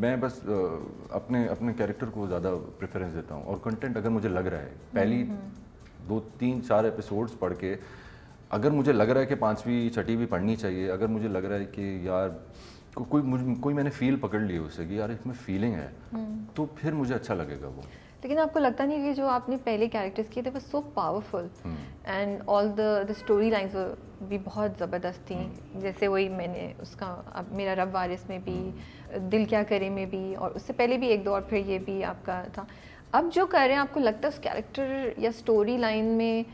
मैं बस अपने अपने कैरेक्टर को ज़्यादा प्रेफरेंस देता हूँ और कंटेंट अगर मुझे लग रहा है पहली हम्म, हम्म। दो तीन चार एपिसोड्स पढ़ के अगर मुझे लग रहा है कि पाँचवीं छठी भी पढ़नी चाहिए अगर मुझे लग रहा है कि यार को, कोई मुझ कोई मैंने फील पकड़ ली उससे कि यार इसमें फीलिंग है हम्म। तो फिर मुझे अच्छा लगेगा वो लेकिन आपको लगता नहीं कि जो आपने पहले कैरेक्टर्स किए थे वो so powerful and all the the storylines भी बहुत ज़बरदस्त थी hmm. जैसे वही मैंने उसका अब मेरा रब वारिस में भी दिल क्या करे में भी और उससे पहले भी एक दो और फिर ये भी आपका था अब जो कर रहे हैं आपको लगता है उस कैरेक्टर या स्टोरी लाइन में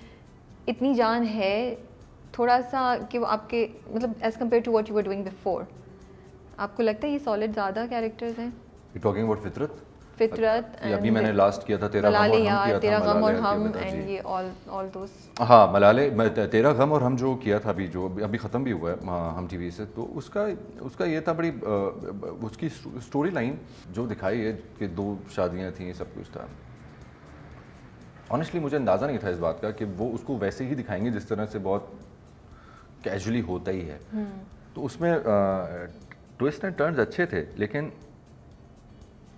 इतनी जान है थोड़ा सा कि वो आपके मतलब as compare to what you are doing before आपको लगता है ये सॉलिड ज़्यादा कैरेक्टर्स हैं टॉकिंग अबाउट फितरत फितरत अभी मैंने लास्ट किया था तेरा गम और हम किया तेरा गम और हम एंड ये ऑल ऑल दोस हाँ मलाले तेरा गम और हम जो किया था अभी जो अभी ख़त्म भी हुआ है हाँ, हम टीवी से तो उसका उसका ये था बड़ी उसकी स्टोरी लाइन जो दिखाई है कि दो शादियाँ थी सब कुछ था ऑनेस्टली मुझे अंदाज़ा नहीं था इस बात का कि वो उसको वैसे ही दिखाएंगे जिस तरह से बहुत कैजुअली होता ही है हम्म। तो उसमें ट्विस्ट एंड टर्न्स अच्छे थे लेकिन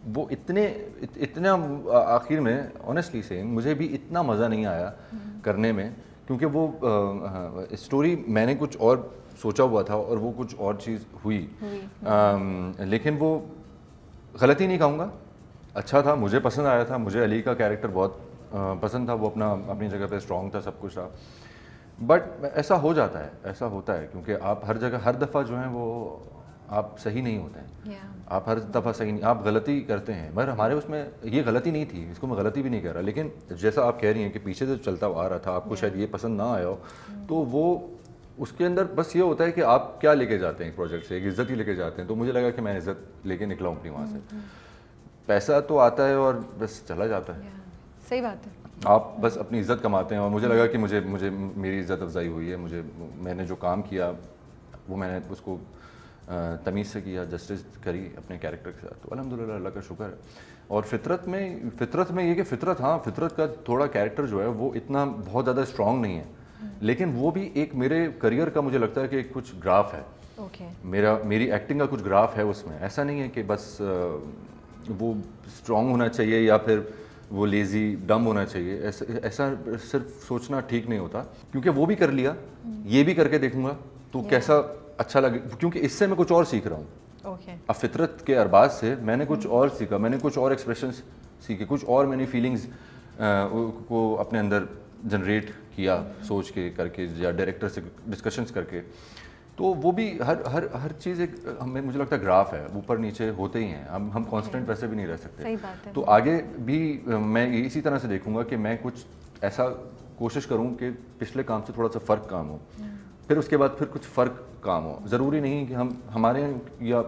वो इतने इत, इतना आखिर में ऑनेस्टली से मुझे भी इतना मज़ा नहीं आया हम्म। करने में क्योंकि वो स्टोरी मैंने कुछ और सोचा हुआ था और वो कुछ और चीज़ हुई, लेकिन वो गलती नहीं कहूँगा अच्छा था मुझे पसंद आया था मुझे अली का कैरेक्टर बहुत पसंद था वो अपना अपनी जगह पे स्ट्रॉन्ग था सब कुछ था बट ऐसा हो जाता है ऐसा होता है क्योंकि आप हर जगह हर दफ़ा जो है वो आप सही नहीं होते हैं yeah. आप हर दफ़ा सही नहीं आप गलती करते हैं मगर हमारे उसमें ये गलती नहीं थी इसको मैं गलती भी नहीं कह रहा लेकिन जैसा आप कह रही हैं कि पीछे से चलता आ रहा था आपको yeah. शायद ये पसंद ना आया हो yeah. Mm. तो वो उसके अंदर बस ये होता है कि आप क्या लेके जाते हैं एक प्रोजेक्ट से एक इज़्ज़त ही लेके जाते हैं तो मुझे लगा कि मैं इज़्ज़त लेके निकला हूँ अपनी वहाँ से mm-hmm. पैसा तो आता है और बस चला जाता है सही बात है आप बस अपनी इज़्ज़त कमाते हैं और मुझे लगा कि मुझे मुझे मेरी इज़्ज़त अफजाई हुई है मुझे मैंने जो काम किया वो मैंने उसको तमीज़ से किया जस्टिस करी अपने कैरेक्टर के साथ तो अलहमदिल्ला अल्लाह का शुक्र है और फितरत में फितरत में ये कि फितरत हाँ फितरत का थोड़ा कैरेक्टर जो है वो इतना बहुत ज़्यादा स्ट्रॉन्ग नहीं है हम्म। लेकिन वो भी एक मेरे करियर का मुझे लगता है कि कुछ ग्राफ है okay. मेरा मेरी एक्टिंग का कुछ ग्राफ है उसमें ऐसा नहीं है कि बस वो स्ट्रॉन्ग होना चाहिए या फिर वो लेज़ी डम होना चाहिए ऐसा ऐसा सिर्फ सोचना ठीक नहीं होता क्योंकि वो भी कर लिया हम्म। ये भी करके देखूंगा तो कैसा अच्छा लगे क्योंकि इससे मैं कुछ और सीख रहा हूँ okay. अब फितरत के अरबाज से मैंने कुछ mm-hmm. और सीखा मैंने कुछ और एक्सप्रेशन सीखे कुछ और मैंने फीलिंग्स को अपने अंदर जनरेट किया mm-hmm. सोच के करके या डायरेक्टर से डिस्कशंस करके तो वो भी हर हर हर चीज़ एक हमें मुझे लगता है ग्राफ है ऊपर नीचे होते ही हैं हम हम कांस्टेंट वैसे भी नहीं रह सकते सही बात है। तो आगे भी मैं इसी तरह से देखूंगा कि मैं कुछ ऐसा कोशिश करूं कि पिछले काम से थोड़ा सा फ़र्क काम हो mm-hmm. फिर उसके बाद फिर कुछ फ़र्क काम हो ज़रूरी नहीं कि हम हमारे या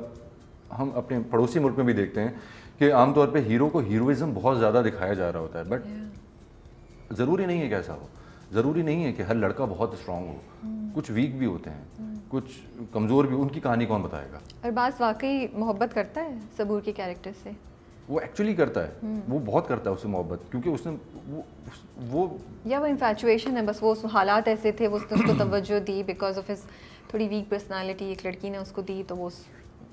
हम अपने पड़ोसी मुल्क में भी देखते हैं कि आमतौर पे हीरो को हीरोइज़म बहुत ज़्यादा दिखाया जा रहा होता है बट ज़रूरी नहीं है कि ऐसा हो ज़रूरी नहीं है कि हर लड़का बहुत स्ट्रांग हो hmm. कुछ वीक भी होते हैं hmm. कुछ कमज़ोर भी उनकी कहानी कौन बताएगा अरबाज वाकई मोहब्बत करता है सबूर के कैरेक्टर से वो एक्चुअली करता है हम्म। वो बहुत करता है उससे मोहब्बत क्योंकि उसने वो वो या वो इन्फेचुएशन है बस वो हालात ऐसे थे वो उसको तवज्जो दी बिकॉज ऑफ हिज थोड़ी वीक पर्सनालिटी एक लड़की ने उसको दी तो वो उस,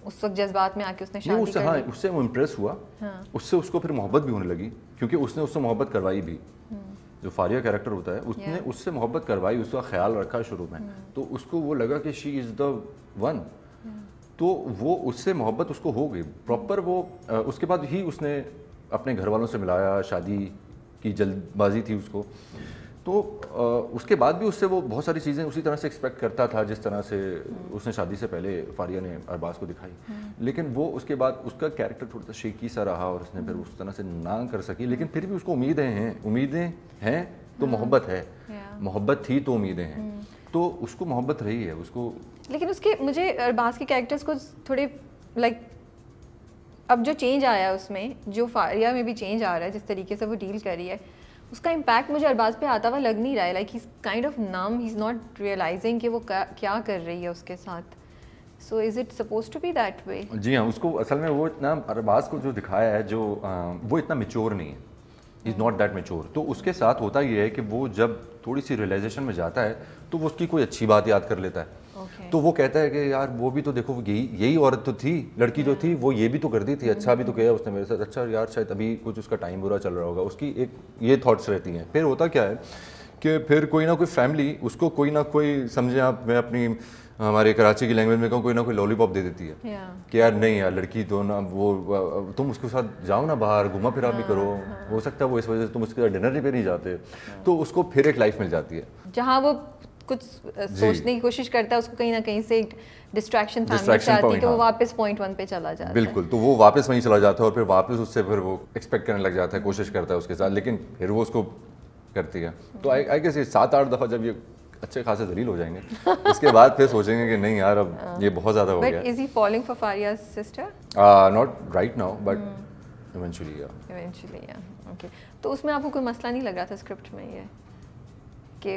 उस वक्त जज्बात में आके उसने शादी उससे, हाँ, उससे वो इम्प्रेस हुआ हाँ. उससे उसको फिर मोहब्बत भी होने लगी क्योंकि उसने उससे मोहब्बत करवाई भी हम्म। जो फारिया कैरेक्टर होता है उसने उससे मोहब्बत करवाई उसका ख्याल रखा शुरू में हम्म। तो उसको वो लगा कि शी इज़ द वन तो वो उससे मोहब्बत उसको हो गई प्रॉपर वो उसके बाद ही उसने अपने घर वालों से मिलाया शादी की जल्दबाजी थी उसको तो उसके बाद भी उससे वो बहुत सारी चीज़ें उसी तरह से एक्सपेक्ट करता था जिस तरह से उसने शादी से पहले फारिया ने अरबाज को दिखाई हम्म। लेकिन वो उसके बाद उसका कैरेक्टर थोड़ा सा शेकी सा रहा और उसने फिर उस तरह से ना कर सकी लेकिन फिर भी उसको उम्मीदें हैं उम्मीदें हैं तो हाँ। मोहब्बत है मोहब्बत थी तो उम्मीदें हैं हम्म। तो उसको मोहब्बत रही है उसको लेकिन उसके मुझे अरबाज के कैरेक्टर्स को थोड़े लाइक अब जो चेंज आया है उसमें जो फारिया में भी चेंज आ रहा है जिस तरीके से वो डील कर रही है उसका इम्पैक्ट मुझे अरबाज पे आता हुआ लग नहीं रहा है लाइक ही काइंड ऑफ नाम ही इज़ नॉट रियलाइजिंग कि वो क्या कर रही है उसके साथ so is it suppose to be that way जी हाँ उसको असल में वो इतना अरबाज को जो दिखाया है जो आ, वो इतना मेच्योर नहीं है इज़ नॉट दैट मेच्योर तो उसके साथ होता ये है कि वो जब थोड़ी सी रियलाइजेशन में जाता है तो वो उसकी कोई अच्छी बात याद कर लेता है okay. तो वो कहता है कि यार वो भी तो देखो यही यही औरत तो थी लड़की जो थी वो ये भी तो करती थी mm-hmm. अच्छा भी तो किया उसने मेरे साथ अच्छा यार शायद अभी कुछ उसका टाइम बुरा चल रहा होगा उसकी एक ये थाट्स रहती हैं फिर होता क्या है कि फिर कोई ना कोई फैमिली उसको कोई ना कोई समझें आप मैं अपनी हमारे कराची की लैंग्वेज में कहूँ कोई ना कोई लॉलीपॉप दे देती है कि यार नहीं यार लड़की तो ना वो तुम उसके साथ जाओ ना बाहर घुमा फिरा भी हाँ, करो हाँ। हो सकता है वो इस वजह से तुम उसके साथ डिनर पे नहीं जाते तो उसको फिर एक लाइफ मिल जाती है जहाँ वो कुछ सोचने की कोशिश करता है उसको कहीं ना कहीं से एक डिस्ट्रैक्शन चाहती है तो वो हाँ। वापस पॉइंट वन पे चला जाता है बिल्कुल तो वो वापस वहीं चला जाता है और फिर वापस उससे फिर वो एक्सपेक्ट करने लग जाता है कोशिश करता है उसके साथ लेकिन फिर वो उसको करती है तो आई आई गेस ये सात आठ दफ़ा जब ये अच्छे खासे जलील हो जाएंगे उसके बाद फिर सोचेंगे कि नहीं यार अब uh, ये बहुत ज़्यादा हो गया is he following for Faria sister not right now but eventually या इवेंचुअली या ओके तो उसमें आपको कोई मसला नहीं लग रहा था स्क्रिप्ट में ये कि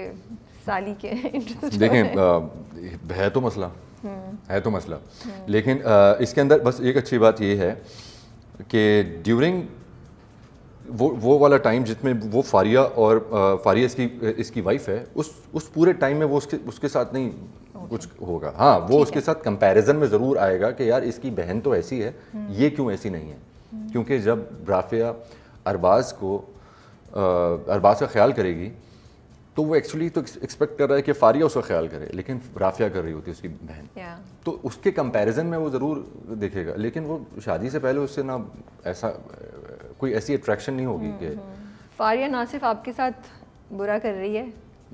साली के इंटरेस्ट [laughs] देखें है तो मसला hmm. है तो मसला hmm. लेकिन इसके अंदर बस एक अच्छी बात ये है कि ड्यूरिंग वो वो वाला टाइम जिसमें वो फारिया और आ, फारिया इसकी इसकी वाइफ है उस उस पूरे टाइम में वो उसके उसके साथ नहीं कुछ होगा हाँ वो उसके साथ कंपैरिजन में ज़रूर आएगा कि यार इसकी बहन तो ऐसी है हम्म। ये क्यों ऐसी नहीं है हम्म। क्योंकि जब राफिया अरबाज को अरबाज का ख्याल करेगी तो वो एक्चुअली तो एक्सपेक्ट कर रहा है कि फारिया उसका ख्याल करे लेकिन राफिया कर रही होती है उसकी बहन yeah. तो उसके कंपैरिजन में वो ज़रूर देखेगा लेकिन वो शादी से पहले उससे ना ऐसा कोई ऐसी अट्रैक्शन नहीं होगी कि हम्म, हम्म। फारिया ना सिर्फ आपके साथ बुरा कर रही है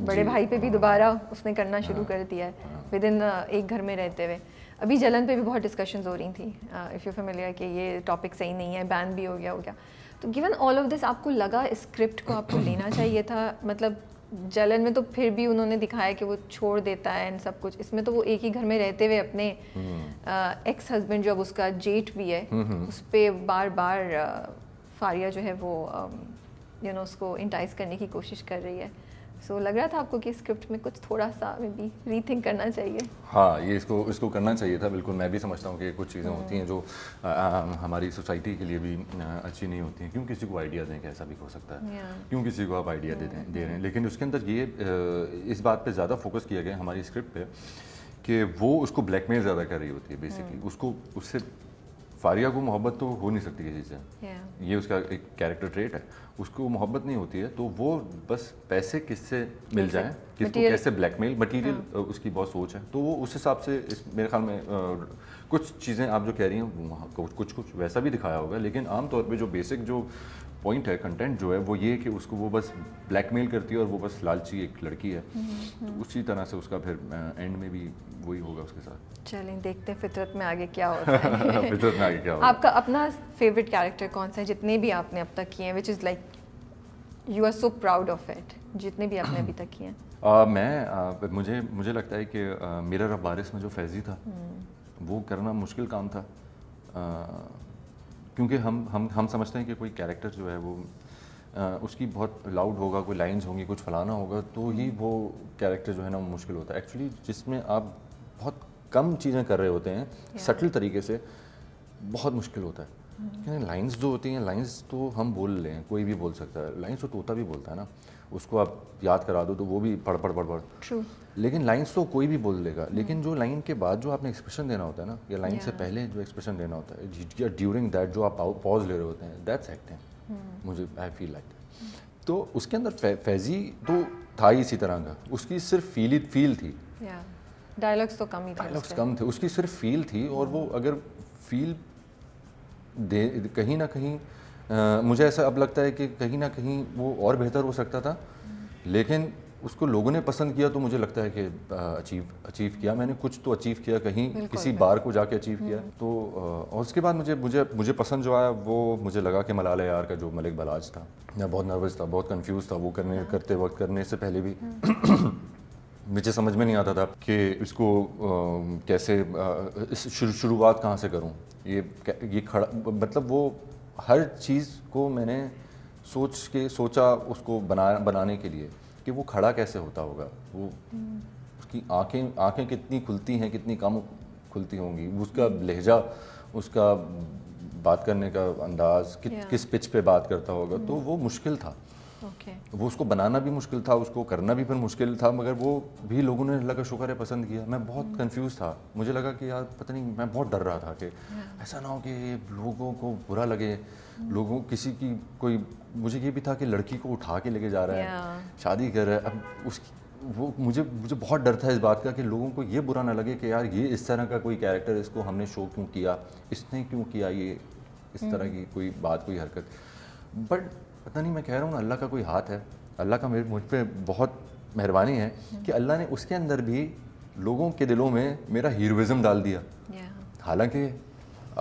बड़े भाई पे भी दोबारा हाँ। उसने करना शुरू हाँ। कर दिया है विद हाँ। इन uh, एक घर में रहते हुए अभी जलन पे भी बहुत डिस्कशंस हो रही थी इफ़ यू फेमिलियर कि ये टॉपिक सही नहीं है बैन भी हो गया हो गया तो गिवन ऑल ऑफ दिस आपको लगा स्क्रिप्ट को आपको लेना [clears throat] चाहिए था मतलब जलन में तो फिर भी उन्होंने दिखाया कि वो छोड़ देता है एंड सब कुछ इसमें तो वो एक ही घर में रहते हुए अपने एक्स हम्म। हस्बैंड uh, जो अब उसका जेठ भी है उस पर बार बार uh, फारिया जो है वो यू नो उसको इंटाइज करने की कोशिश कर रही है सो लग रहा था आपको कि स्क्रिप्ट में कुछ थोड़ा सा मे बी रीथिंक करना चाहिए हाँ ये इसको इसको करना चाहिए था बिल्कुल मैं भी समझता हूँ कि कुछ चीज़ें होती हैं हम्म। जो हमारी सोसाइटी के लिए भी अच्छी नहीं होती हैं क्यों किसी को आइडिया दें कि ऐसा भी हो सकता है क्यों किसी को आप आइडिया दे दें हम्म। दे रहे हैं लेकिन उसके अंदर ये इस बात पर ज़्यादा फोकस किया गया हमारी स्क्रिप्ट पे कि वो उसको ब्लैकमेल ज़्यादा कर रही होती है बेसिकली हम्म। उसको उससे फारिया को मोहब्बत तो हो नहीं सकती किसी से yeah. ये उसका एक कैरेक्टर ट्रेट है उसको मोहब्बत नहीं होती है तो वो बस पैसे किससे मिल जाए किसको कैसे ब्लैकमेल मटेरियल हाँ। उसकी बहुत सोच है तो वो उस हिसाब से इस मेरे ख्याल में आ, कुछ चीज़ें आप जो कह रही हैं कुछ कुछ वैसा भी दिखाया होगा लेकिन आमतौर पर जो बेसिक जो पॉइंट है कंटेंट जो है वो ये कि उसको वो बस ब्लैकमेल करती है और वो बस लालची एक लड़की है तो उसी तरह से उसका फिर एंड में भी वही होगा उसके साथ चलें देखते हैं फितरत में आगे क्या होता है [laughs] फितरत में आगे क्या होता है आपका अपना फेवरेट कैरेक्टर कौन सा है जितने भी आपने अब तक किए हैं which is like you are so proud of it जितने भी आपने अभी तक किए हैं [clears throat] मैं uh, मुझे मुझे लगता है कि मेरा रफ बारिश में जो फैजी था हम्म। वो करना मुश्किल काम था क्योंकि हम हम हम समझते हैं कि कोई कैरेक्टर जो है वो आ, उसकी बहुत लाउड होगा कोई लाइंस होंगी कुछ फलाना होगा तो ही वो कैरेक्टर जो है ना मुश्किल होता है एक्चुअली जिसमें आप बहुत कम चीज़ें कर रहे होते हैं सटल तरीके से बहुत मुश्किल होता है लाइंस mm-hmm. जो होती हैं लाइंस तो हम बोल लें कोई भी बोल सकता है लाइंस तो तोता भी बोलता है ना उसको आप याद करा दो तो वो भी पढ़ पढ़ पढ़ पढ़ लेकिन लाइन्स तो कोई भी बोल देगा hmm. लेकिन जो लाइन के बाद जो आपने एक्सप्रेशन देना होता है ना या लाइन से पहले जो एक्सप्रेशन देना होता है या ड्यूरिंग दैट जो आप पॉज ले रहे होते हैं दैट्स एक्टिंग hmm. मुझे आई फील लाइक तो उसके अंदर फैजी तो था ही इसी तरह का उसकी सिर्फ फील फील थी डायलॉग्स तो कम ही थे डायलॉग्स कम थे उसकी सिर्फ फील थी और वो hmm. अगर फील दे कहीं ना कहीं मुझे ऐसा अब लगता है कि कहीं ना कहीं वो और बेहतर हो सकता था लेकिन उसको लोगों ने पसंद किया तो मुझे लगता है कि अचीव अचीव किया मैंने कुछ तो अचीव किया कहीं किसी बार को जाके अचीव किया हम्म। तो और उसके बाद मुझे मुझे मुझे पसंद जो आया वो मुझे लगा कि मलाल यार का जो मलिक बलाज था मैं बहुत नर्वस था बहुत कंफ्यूज था वो करने हाँ। करते वक्त करने से पहले भी हाँ। [clears throat] मुझे समझ में नहीं आता था कि इसको आ, कैसे शुरुआत कहाँ से करूँ ये ये खड़ा मतलब वो हर चीज़ को मैंने सोच के सोचा उसको बना बनाने के लिए कि वो खड़ा कैसे होता होगा वो हम्म। उसकी आंखें आंखें कितनी खुलती हैं कितनी कम खुलती होंगी उसका लहजा उसका बात करने का अंदाज कि, किस पिच पे बात करता होगा तो हम्म। वो मुश्किल था okay. वो उसको बनाना भी मुश्किल था उसको करना भी फिर मुश्किल था मगर वो भी लोगों ने लगा शुक्र है पसंद किया मैं बहुत कंफ्यूज hmm. था मुझे लगा कि यार पता नहीं मैं बहुत डर रहा था कि hmm. ऐसा ना हो कि लोगों को बुरा लगे hmm. लोगों किसी की कोई मुझे ये भी था कि लड़की को उठा के लेके जा रहा है शादी कर रहा है अब उसकी वो मुझे मुझे बहुत डर था इस बात का कि लोगों को ये बुरा ना लगे कि यार ये इस तरह का कोई कैरेक्टर इसको हमने शो क्यों किया इसने क्यों किया ये इस तरह की कोई बात कोई हरकत बट पता नहीं मैं कह रहा हूँ ना अल्लाह का कोई हाथ है अल्लाह का मुझ पर बहुत मेहरबानी है कि अल्लाह ने उसके अंदर भी लोगों के दिलों में मेरा हीरोज़म डाल दिया हालांकि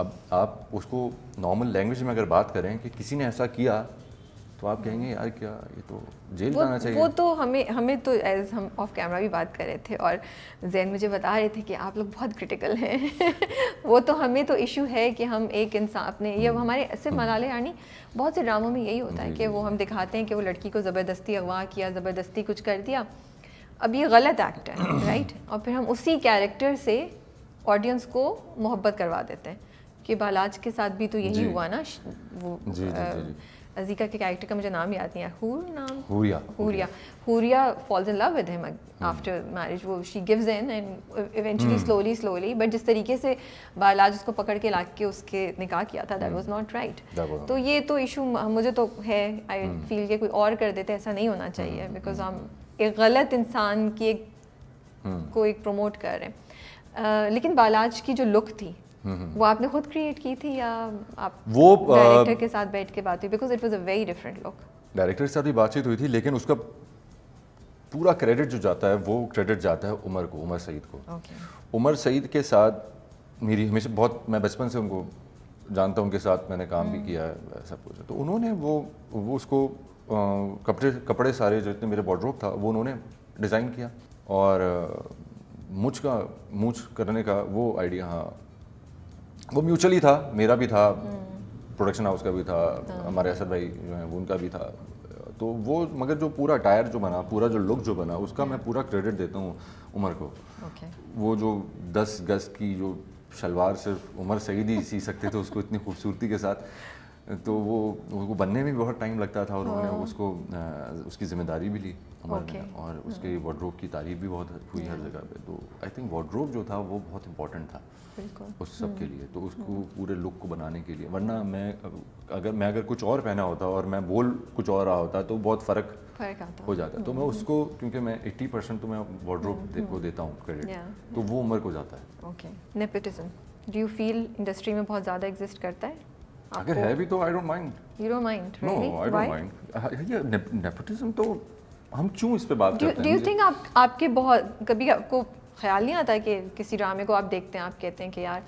अब आप उसको नॉर्मल लैंग्वेज में अगर बात करें कि किसी ने ऐसा किया तो आप कहेंगे यार क्या ये तो जेल वो, जाना चाहिए वो तो हमें हमें तो एज हम ऑफ कैमरा भी बात कर रहे थे और जैन मुझे बता रहे थे कि आप लोग बहुत क्रिटिकल हैं [laughs] वो तो हमें तो इशू है कि हम एक इंसान अपने ये हम्म। हमारे ऐसे हम्म। मनाले यानी बहुत से ड्रामों में यही होता है कि वो हम दिखाते हैं कि वो लड़की को ज़बरदस्ती अगवा किया ज़बरदस्ती कुछ कर दिया अब ये गलत एक्ट है राइट [clears throat] और फिर हम उसी कैरेक्टर से ऑडियंस को मोहब्बत करवा देते हैं कि बालाज के साथ भी तो यही हुआ ना वो जी, जी, जी, जी. अजीका के कैरेक्टर का मुझे नाम याद नहीं है हूर नाम falls in love with him after marriage वो she gives in and eventually slowly slowly but जिस तरीके से बालाज उसको पकड़ के ला के उसके निकाह किया था दैट वाज नॉट राइट तो ये तो इशू मुझे तो है आई फील ये कोई और कर देते ऐसा नहीं होना hmm. चाहिए बिकॉज hmm. हम एक गलत इंसान की एक hmm. को एक प्रमोट कर रहे हैं लेकिन बालाज की जो लुक थी हम्म। वो आपने खुद क्रिएट की थी या आप वो डायरेक्टर के साथ बैठ के बात हुई because it was a very different look director के साथ ही बातचीत हुई थी लेकिन उसका पूरा क्रेडिट जो जाता है वो क्रेडिट जाता है उमर को उमर सईद को okay. उमर सईद के साथ मेरी हमेशा बहुत मैं बचपन से उनको जानता हूँ उनके साथ मैंने काम hmm. भी हम्म। किया है सब कुछ तो उन्होंने वो वो उसको आ, कपड़े कपड़े सारे जो इतने मेरे वार्ड्रोप था वो उन्होंने डिज़ाइन किया और मुझ का मुझ करने का वो आइडिया हाँ वो म्यूचुअली था मेरा भी था प्रोडक्शन हम्म। हाउस का भी था तो। हमारे असद भाई जो हैं उनका भी था तो वो मगर जो पूरा टायर जो बना पूरा जो लुक जो बना उसका मैं पूरा क्रेडिट देता हूँ उमर को वो जो दस गज की जो शलवार सिर्फ उमर सईद ही सी सकते थे तो उसको इतनी खूबसूरती के साथ तो वो उसको बनने में बहुत टाइम लगता था और उन्होंने हाँ। उसको उसकी जिम्मेदारी भी ली हमारे और हाँ। उसके वार्ड्रोब की तारीफ भी बहुत हुई हर जगह पे तो आई थिंक वार्ड्रोब जो था वो बहुत इम्पोर्टेंट था उस सब के हम्म। लिए तो उसको हम्म। पूरे लुक को बनाने के लिए वरना हम्म। मैं अगर मैं अगर कुछ और पहना होता और मैं बोल कुछ और रहा होता तो बहुत फ़र्क हो जाता तो मैं उसको क्योंकि मैं एट्टी परसेंट तो मैं वार्ड्रोब को देता हूँ क्रेडिट तो वो उम्र को जाता है okay do you feel industry में बहुत ज़्यादा एग्जिस्ट करता है अगर है भी तो I don't mind you don't mind no I don't mind ये नेपोटिज्म तो हम क्यों इस पे बात करते हैं डू यू थिंक आप आपके बहुत कभी आपको ख्याल नहीं आता कि किसी ड्रामे को आप देखते हैं आप कहते हैं कि यार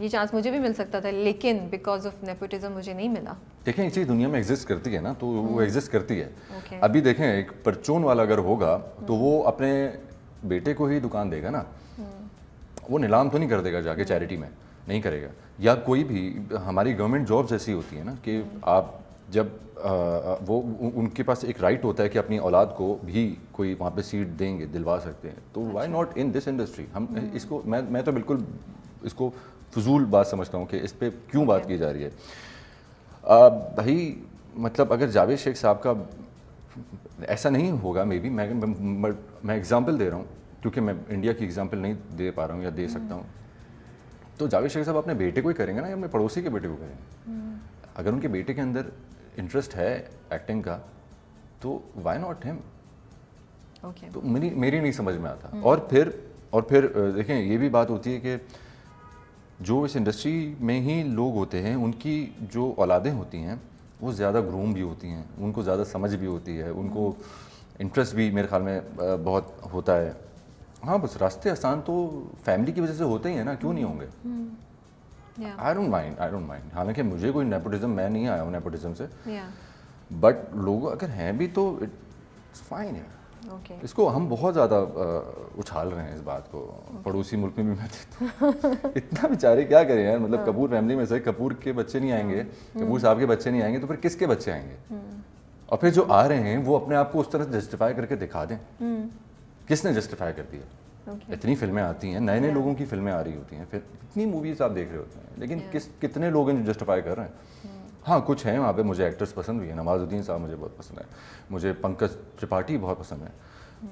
ये चांस मुझे भी मिल सकता था लेकिन बिकॉज ऑफ नेपोटिज्म मुझे नहीं मिला देखें इसी दुनिया में एग्जिस्ट करती है ना तो वो एग्जिस्ट हम्म। करती है okay. अभी देखें एक परचून वाला अगर होगा तो वो हम्म। अपने बेटे को ही दुकान देगा ना हम्म। वो नीलाम तो नहीं कर देगा जाके चैरिटी में नहीं करेगा या कोई भी हमारी गवर्नमेंट जॉब्स ऐसी होती है ना कि आप जब आ, वो उनके पास एक राइट होता है कि अपनी औलाद को भी कोई वहाँ पे सीट देंगे दिलवा सकते हैं तो why not in this industry हम हम्म। इसको मैं मैं तो बिल्कुल इसको फजूल बात समझता हूँ कि इस पर क्यों बात की जा रही है आ, भाई मतलब अगर जावेद शेख साहब का ऐसा नहीं होगा मे बी मैं मैं एग्ज़ाम्पल दे रहा हूँ क्योंकि मैं इंडिया की एग्ज़ाम्पल नहीं दे पा रहा हूँ या दे हम्म। सकता हूँ तो जावेद शेख साहब अपने बेटे को ही करेंगे ना या अपने पड़ोसी के बेटे को करेंगे हम्म। अगर उनके बेटे के अंदर इंटरेस्ट है एक्टिंग का तो वाई नॉट हिम तो मेरी मेरी नहीं समझ में आता हम्म। और फिर और फिर देखें ये भी बात होती है कि जो इस इंडस्ट्री में ही लोग होते हैं उनकी जो औलादें होती हैं वो ज़्यादा ग्रूम भी होती हैं उनको ज़्यादा समझ भी होती है उनको इंटरेस्ट हम्म। भी मेरे ख्याल में बहुत होता है हाँ बस रास्ते आसान तो फैमिली की वजह से होते ही है ना क्यों नहीं होंगे I don't mind I don't mind हालांकि मुझे कोई नेपोटिज्म मैं नहीं आया हूँ नेपोटिज्म से बट लोग अगर हैं भी तो इट्स फाइन है Okay. इसको हम बहुत ज़्यादा उछाल रहे हैं इस बात को okay. पड़ोसी मुल्क में भी मैं देखता तो [laughs] इतना बेचारे क्या करें यार मतलब yeah. हाँ. कपूर फैमिली में से कपूर के बच्चे नहीं आएंगे hmm. कपूर हम्म. साहब के बच्चे नहीं आएंगे तो फिर किसके बच्चे आएंगे hmm. और फिर जो आ रहे हैं वो अपने आप को उस तरह से जस्टिफाई करके दिखा दें hmm. किसने जस्टिफाई कर दिया okay. इतनी फिल्में आती हैं नए नए yeah. लोगों की फिल्में आ रही होती हैं फिर इतनी मूवीज़ आप देख रहे होते हैं लेकिन yeah. किस कितने लोग हैं जो जस्टिफाई कर रहे हैं yeah. Hmm. हाँ कुछ हैं वहाँ पे मुझे एक्टर्स पसंद भी हैं नवाजुद्दीन साहब मुझे बहुत पसंद है मुझे पंकज त्रिपाठी बहुत पसंद है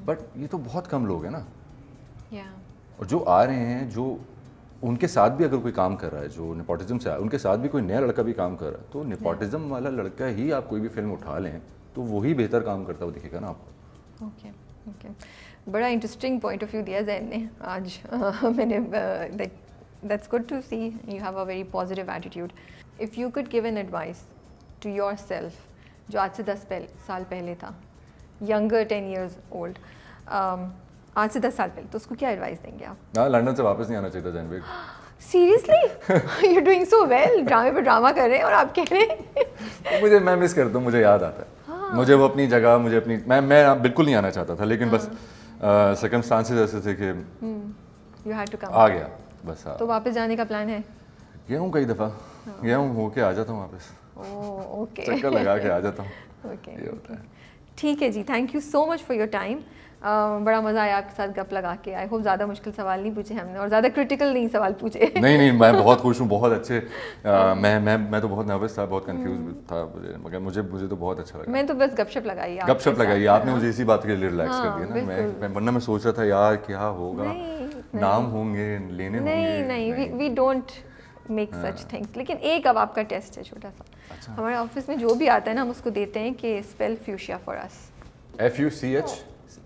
बट बट ये तो बहुत कम लोग हैं ना yeah. और जो आ रहे हैं जो उनके साथ भी अगर कोई काम कर रहा है जो निपोटिज्म से आ उनके साथ भी कोई नया लड़का भी काम कर रहा है तो निपोटिज्म वाला लड़का ही आप कोई भी फिल्म उठा लें तो वही बेहतर काम करता हुआ दिखेगा ना आपको ओके ओके बड़ा इंटरेस्टिंग पॉइंट ऑफ व्यू दिया जैन ने आज [laughs] मैंने that's good to see you have a very positive attitude if you could give an advice to yourself जो आज से दस साल पहले था यंगर टेन ईयर्स ओल्ड आज से दस साल पहले तो उसको क्या एडवाइस देंगे आप लंडन से वापस नहीं आना चाहिए था Zain seriously you doing so well ड्रामे पर ड्रामा कर रहे हैं और आप कह रहे हैं [laughs] मुझे मैं मिस करता हूँ मुझे याद आता है हाँ. मुझे वो अपनी जगह मुझे अपनी मैं मैं बिल्कुल नहीं आना चाहता था लेकिन हाँ. बस सर्कमस्टांसेस ऐसे थे कि यू हैड टू कम आ गया बस तो वापस जाने का प्लान है गया हूँ कई दफ़ा हाँ। गया हूँ होके आ जाता हूँ वापस ओके चक्कर लगा के आ जाता हूँ [laughs] ठीक है जी thank you so much for your time बड़ा मज़ा आया आपके साथ गप लगा के आई होप ज़्यादा मुश्किल सवाल नहीं पूछे हमने और ज़्यादा क्रिटिकल नहीं सवाल पूछे नहीं नहीं मैं बहुत खुश हूँ बहुत अच्छे आ, [laughs] मैं मैं मैं तो बहुत नर्वस था बहुत कंफ्यूज हम्म। था मुझे मगर मुझे मुझे तो बहुत अच्छा लगा मैं तो बस गपशप लगाई गपशप लगाई आपने मुझे हाँ। इसी बात के लिए रिलैक्स कर दिया ना हाँ, मैं वरना मैं सोच रहा था यार क्या होगा नाम होंगे लेने होंगे नहीं नहीं we don't make such things लेकिन एक अब आपका टेस्ट है छोटा सा अच्छा। हमारे ऑफिस में जो भी आता है ना हम उसको देते हैं कि spell fuchsia for us F U C H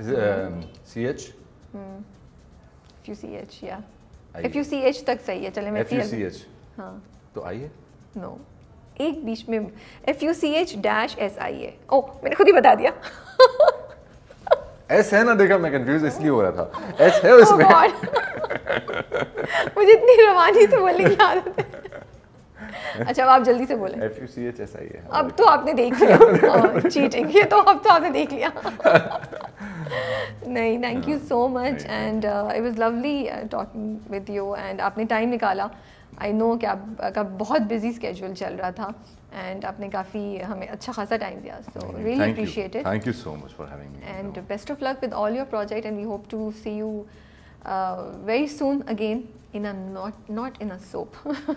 C H U C H या you यू सी एच तक सही है चले मैं हाँ। तो F U C H हाँ तो आई है no एक बीच में F U C H dash S I है ओ मैंने खुद ही बता दिया एस है ना देखा मैं कंफ्यूज इसलिए हो रहा था एस oh है उसमें oh [laughs] मुझे इतनी रवानी से बोलने की आदत है अच्छा अब आप जल्दी से बोले F U C H S I है अब तो आपने देख लिया [laughs] चीटिंग ये तो अब तो आपने देख लिया [laughs] [laughs] नहीं thank you so much and it was lovely talking with you and आपने टाइम निकाला आई नो कि आपका बहुत बिजी स्केड्यूल चल रहा था एंड आपने काफ़ी हमें अच्छा खासा टाइम दिया so really appreciate it thank you so much for having me and best of luck with all your project and we hope to see you very soon again in a not not in a soap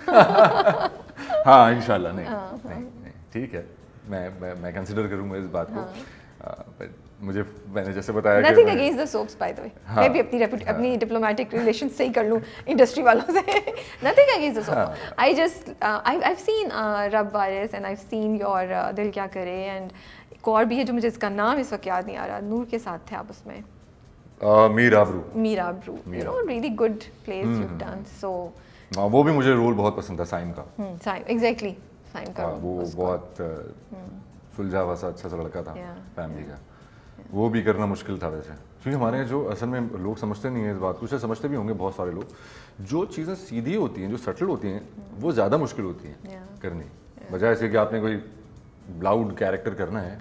हाँ इंशाल्लाह हाँ, हाँ। नहीं ठीक है मैं मैं consider करूँगा इस बात को बट हाँ। uh, मुझे मैंने जैसे बताया nothing against the soaps by the way मैं भी हाँ। अपनी हाँ. अपनी डिप्लोमेटिक रिलेशन सही कर लूं इंडस्ट्री वालों से nothing against the soap I just I I have seen रब वायरस and I have seen your Dil Kya करे एंड एक और भी है जो मुझे इसका नाम इस वक्त याद नहीं आ रहा नूर के साथ थे आप उसमें मीराब्रू मीराब्रू you know really good place you have done so वो भी मुझे रोल बहुत पसंद था साइम का हम्म, साइम एग्जैक्टली साइम का हाँ, वो बहुत हम्म। सुलझा हुआ सा अच्छा सा लड़का था फैमिली का वो भी करना मुश्किल था वैसे क्योंकि हमारे जो असल में लोग समझते नहीं हैं इस बात को शायद समझते भी होंगे बहुत सारे लोग जो चीज़ें सीधी होती हैं जो सटल होती हैं वो ज़्यादा मुश्किल होती हैं करनी वजह ऐसे कि आपने कोई लाउड कैरेक्टर करना है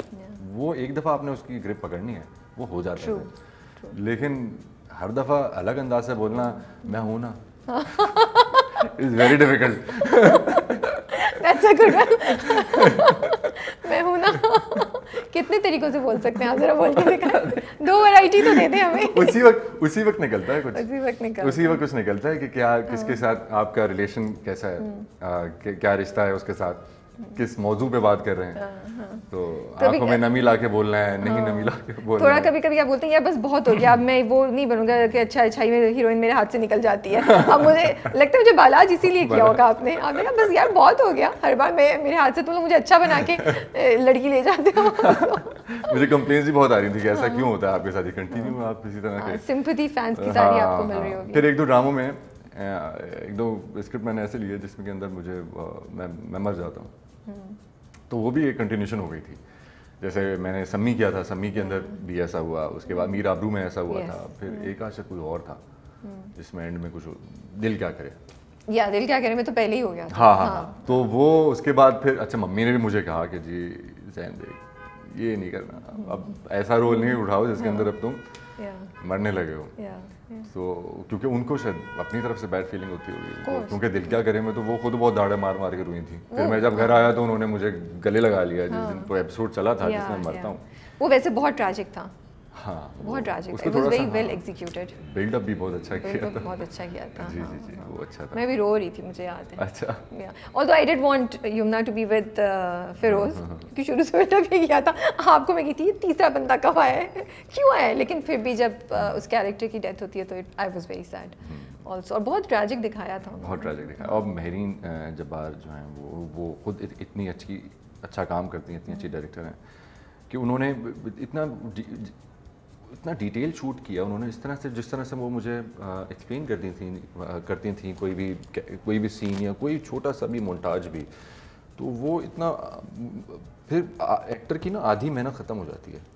वो एक दफ़ा आपने उसकी ग्रिप पकड़नी है वो हो जाता है लेकिन हर दफ़ा अलग अंदाज से बोलना मैं हूँ ना इज़ वेरी डिफिकल्ट मैं हूँ ना कितने तरीकों से बोल सकते हैं आप जरा बोल के दो वैरायटी तो दे दें हमें उसी वक्त उसी वक्त निकलता है कुछ उसी वक्त निकलता उसी वक्त कुछ निकलता है कि क्या किसके हाँ। साथ आपका रिलेशन कैसा है हम्म। क्या रिश्ता है उसके साथ किस मौजू पे बात कर रहे हैं तो आपको मैं नमी ला के बोलना है नहीं हाँ। नमी ला के बोलना थोड़ा कभी कभी आप बोलते हैं यार बस बहुत हो गया अब मैं वो नहीं बनूंगा कि अच्छा अच्छाई में हीरोइन मेरे हाथ से निकल जाती है अब मुझे लगता है मुझे बालाज इसीलिए किया होगा आपने आपने कहा बस यार बहुत हो गया हर बार मैं मेरे हाथ से तुम तो लोग मुझे अच्छा बना के लड़की ले जाते हो [laughs] मुझे कंप्लेन भी बहुत आ रही थी कि ऐसा हाँ। क्यों होता है आपके साथ ही कंटिन्यू आप इसी तरह हाँ, के सिंपथी फैंस की सारी आपको मिल रही होगी फिर एक दो ड्रामों में एक दो स्क्रिप्ट मैंने ऐसे लिए जिसमें के अंदर मुझे मैं मर जाता हूँ तो वो भी एक कंटिन्यूशन हो गई थी जैसे मैंने सम्मी किया था सम्मी के अंदर हम्म। भी ऐसा हुआ उसके बाद मीर आबरू में ऐसा हुआ था फिर हम्म। एक आशा कोई और था हम्म। जिसमें एंड में कुछ दिल क्या करे या दिल क्या करे मैं तो पहले ही हो गया था हाँ, हाँ हाँ, हाँ। तो वो उसके बाद फिर अच्छा मम्मी ने भी मुझे कहा कि जी जैन देख ये नहीं करना अब ऐसा रोल नहीं उठाओ जिसके अंदर अब तुम मरने लगे हो तो क्योंकि उनको शायद अपनी तरफ से बैड फीलिंग होती होगी क्योंकि दिल क्या करे मैं तो वो खुद बहुत दाड़े मार मार के रोई थी फिर मैं जब घर आया तो उन्होंने मुझे गले लगा लिया जिस हाँ। दिन एपिसोड चला था जिसमें मरता हूँ वो वैसे बहुत ट्रैजिक था हाँ, वो आपको तीसरा बंदा कब आया क्यों आया लेकिन फिर भी जब uh, उस कैरेक्टर की डेथ होती है तो I was very sad also और बहुत ट्रैजिक दिखाया था बहुत ट्रैजिक दिखाया और महरीन uh, जब्बार जो है वो वो खुद इतनी अच्छी अच्छा काम करती हैं इतनी अच्छी डायरेक्टर हम्म। हैं कि उन्होंने इतना इतना डिटेल शूट किया उन्होंने इस तरह से जिस तरह से वो मुझे एक्सप्लेन करती थी करती थी कोई भी कोई भी सीन या कोई छोटा सा भी मोन्टाज भी तो वो इतना फिर आ, एक्टर की ना आधी मेहनत ख़त्म हो जाती है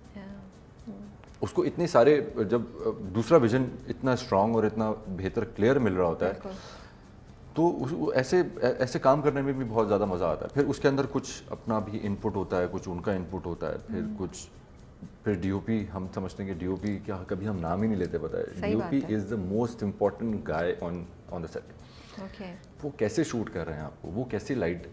उसको इतने सारे जब दूसरा विजन इतना स्ट्रांग और इतना बेहतर क्लियर मिल रहा होता है तो उस ऐसे ऐसे काम करने में भी बहुत ज़्यादा मज़ा आता है फिर उसके अंदर कुछ अपना भी इनपुट होता है कुछ उनका इनपुट होता है फिर hmm. कुछ फिर डी हम समझते हैं कि पी क्या कभी हम नाम ही नहीं लेते पता है P is the most important guy on on the set वो कैसे शूट कर रहे हैं आपको वो कैसी लाइट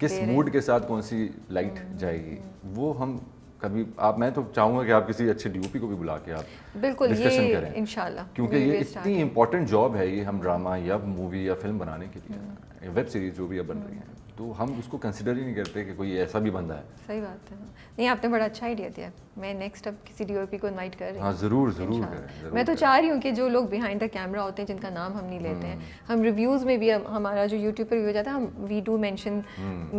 किस मूड के साथ कौन सी लाइट हम्म, जाएगी हम्म। वो हम कभी आप मैं तो चाहूंगा कि आप किसी अच्छे डीओपी को भी बुला के आप बिल्कुल ये करें इंशाल्लाह क्योंकि ये इतनी इम्पोर्टेंट जॉब है ये हम ड्रामा या मूवी या फिल्म बनाने के लिए वेब हम्म। सीरीज जो भी अब बन रही है तो हम उसको कंसिडर ही नहीं करते कि कोई ऐसा भी बंदा है सही बात है नहीं आपने बड़ा अच्छा आइडिया दिया मैं नेक्स्ट अब किसी डीओपी को इनवाइट कर रही हूँ हाँ, ज़रूर ज़रूर अच्छा। मैं तो चाह रही हूँ कि जो लोग बिहाइंड द कैमरा होते हैं जिनका नाम हम नहीं लेते हैं हम्म। हम रिव्यूज़ में भी हमारा जो यूट्यूब पर रिव्यू जाता है हम वी डू मैंशन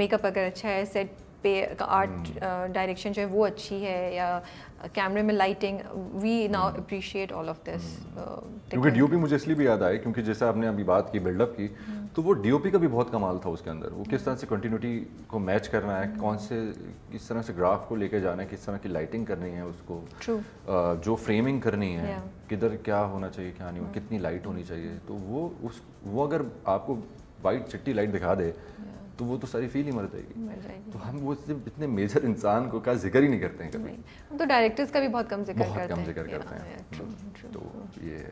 मेकअप अगर अच्छा है सेट पे आर्ट हम्म। डायरेक्शन जो है वो अच्छी है या कैमरे में lighting we now appreciate all of this क्योंकि डीओपी मुझे इसलिए भी याद आए क्योंकि जैसा आपने अभी बात की बिल्डअप की hmm. तो वो डीओपी का भी बहुत कमाल था उसके अंदर वो किस hmm. तरह से कंटिन्यूटी को मैच करना है hmm. कौन से किस तरह से ग्राफ को लेके जाना है किस तरह की लाइटिंग करनी है उसको जो फ्रेमिंग करनी है किधर क्या होना चाहिए क्या नहीं कितनी लाइट होनी चाहिए तो वो उस वो अगर आपको वाइट चिट्टी लाइट दिखा दे तो वो तो सारी फील ही मर जाएगी मर जाएगी तो हम वो सिर्फ इतने मेजर इंसान को का जिक्र ही नहीं करते हैं कभी हम तो डायरेक्टर्स का भी बहुत कम जिक्र बहुत कम जिक्र करते हैं तो ये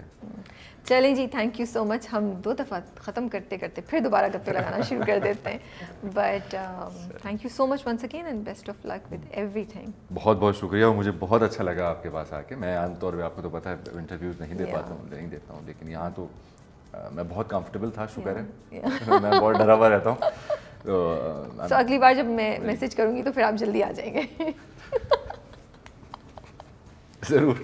चलें जी थैंक यू सो मच हम दो दफ़ा ख़त्म करते करते फिर दोबारा गप्पे लगाना शुरू कर देते हैं but thank you so much once again and best of luck with everything बहुत बहुत शुक्रिया और मुझे बहुत अच्छा लगा आपके पास आके मैं आमतौर पर आपको तो पता है इंटरव्यूज़ नहीं दे पाता हूँ नहीं देता हूँ लेकिन यहाँ तो uh, मैं बहुत कंफर्टेबल था शुक्र है [laughs] मैं बहुत डरा हुआ रहता हूँ तो uh, so, अगली बार जब मैं मैसेज करूंगी तो फिर आप जल्दी आ जाएंगे [laughs] ज़रूर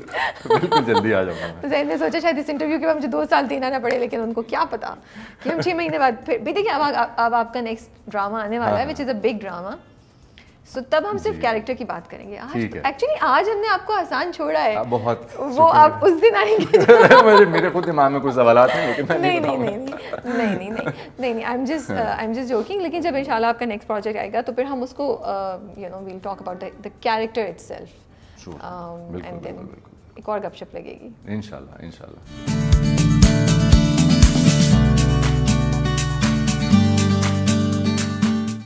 बिल्कुल जल्दी आ जाऊँगा तो जहन ने सोचा शायद इस इंटरव्यू के बाद मुझे दो साल तीन आना पड़े लेकिन उनको क्या पता कि हम छह महीने बाद फिर भी देखिए अब अब आपका नेक्स्ट ड्रामा आने वाला है which is a big drama so तब हम सिर्फ कैरेक्टर की बात करेंगे आज एक्चुअली आज हमने आपको आसान छोड़ा है हाँ, बहुत वो आप उस दिन आएंगे [laughs] मेरे खुद दिमाग में कुछ सवाल आते हैं लेकिन मैं नहीं नहीं नहीं नहीं नहीं नहीं नहीं I am just I am just joking लेकिन जब इंशाल्लाह आपका नेक्स्ट प्रोजेक्ट आएगा तो फिर हम उसको you know we'll talk about the character itself and then एक और गपशप लगेगी इंशाल्लाह इंशाल्लाह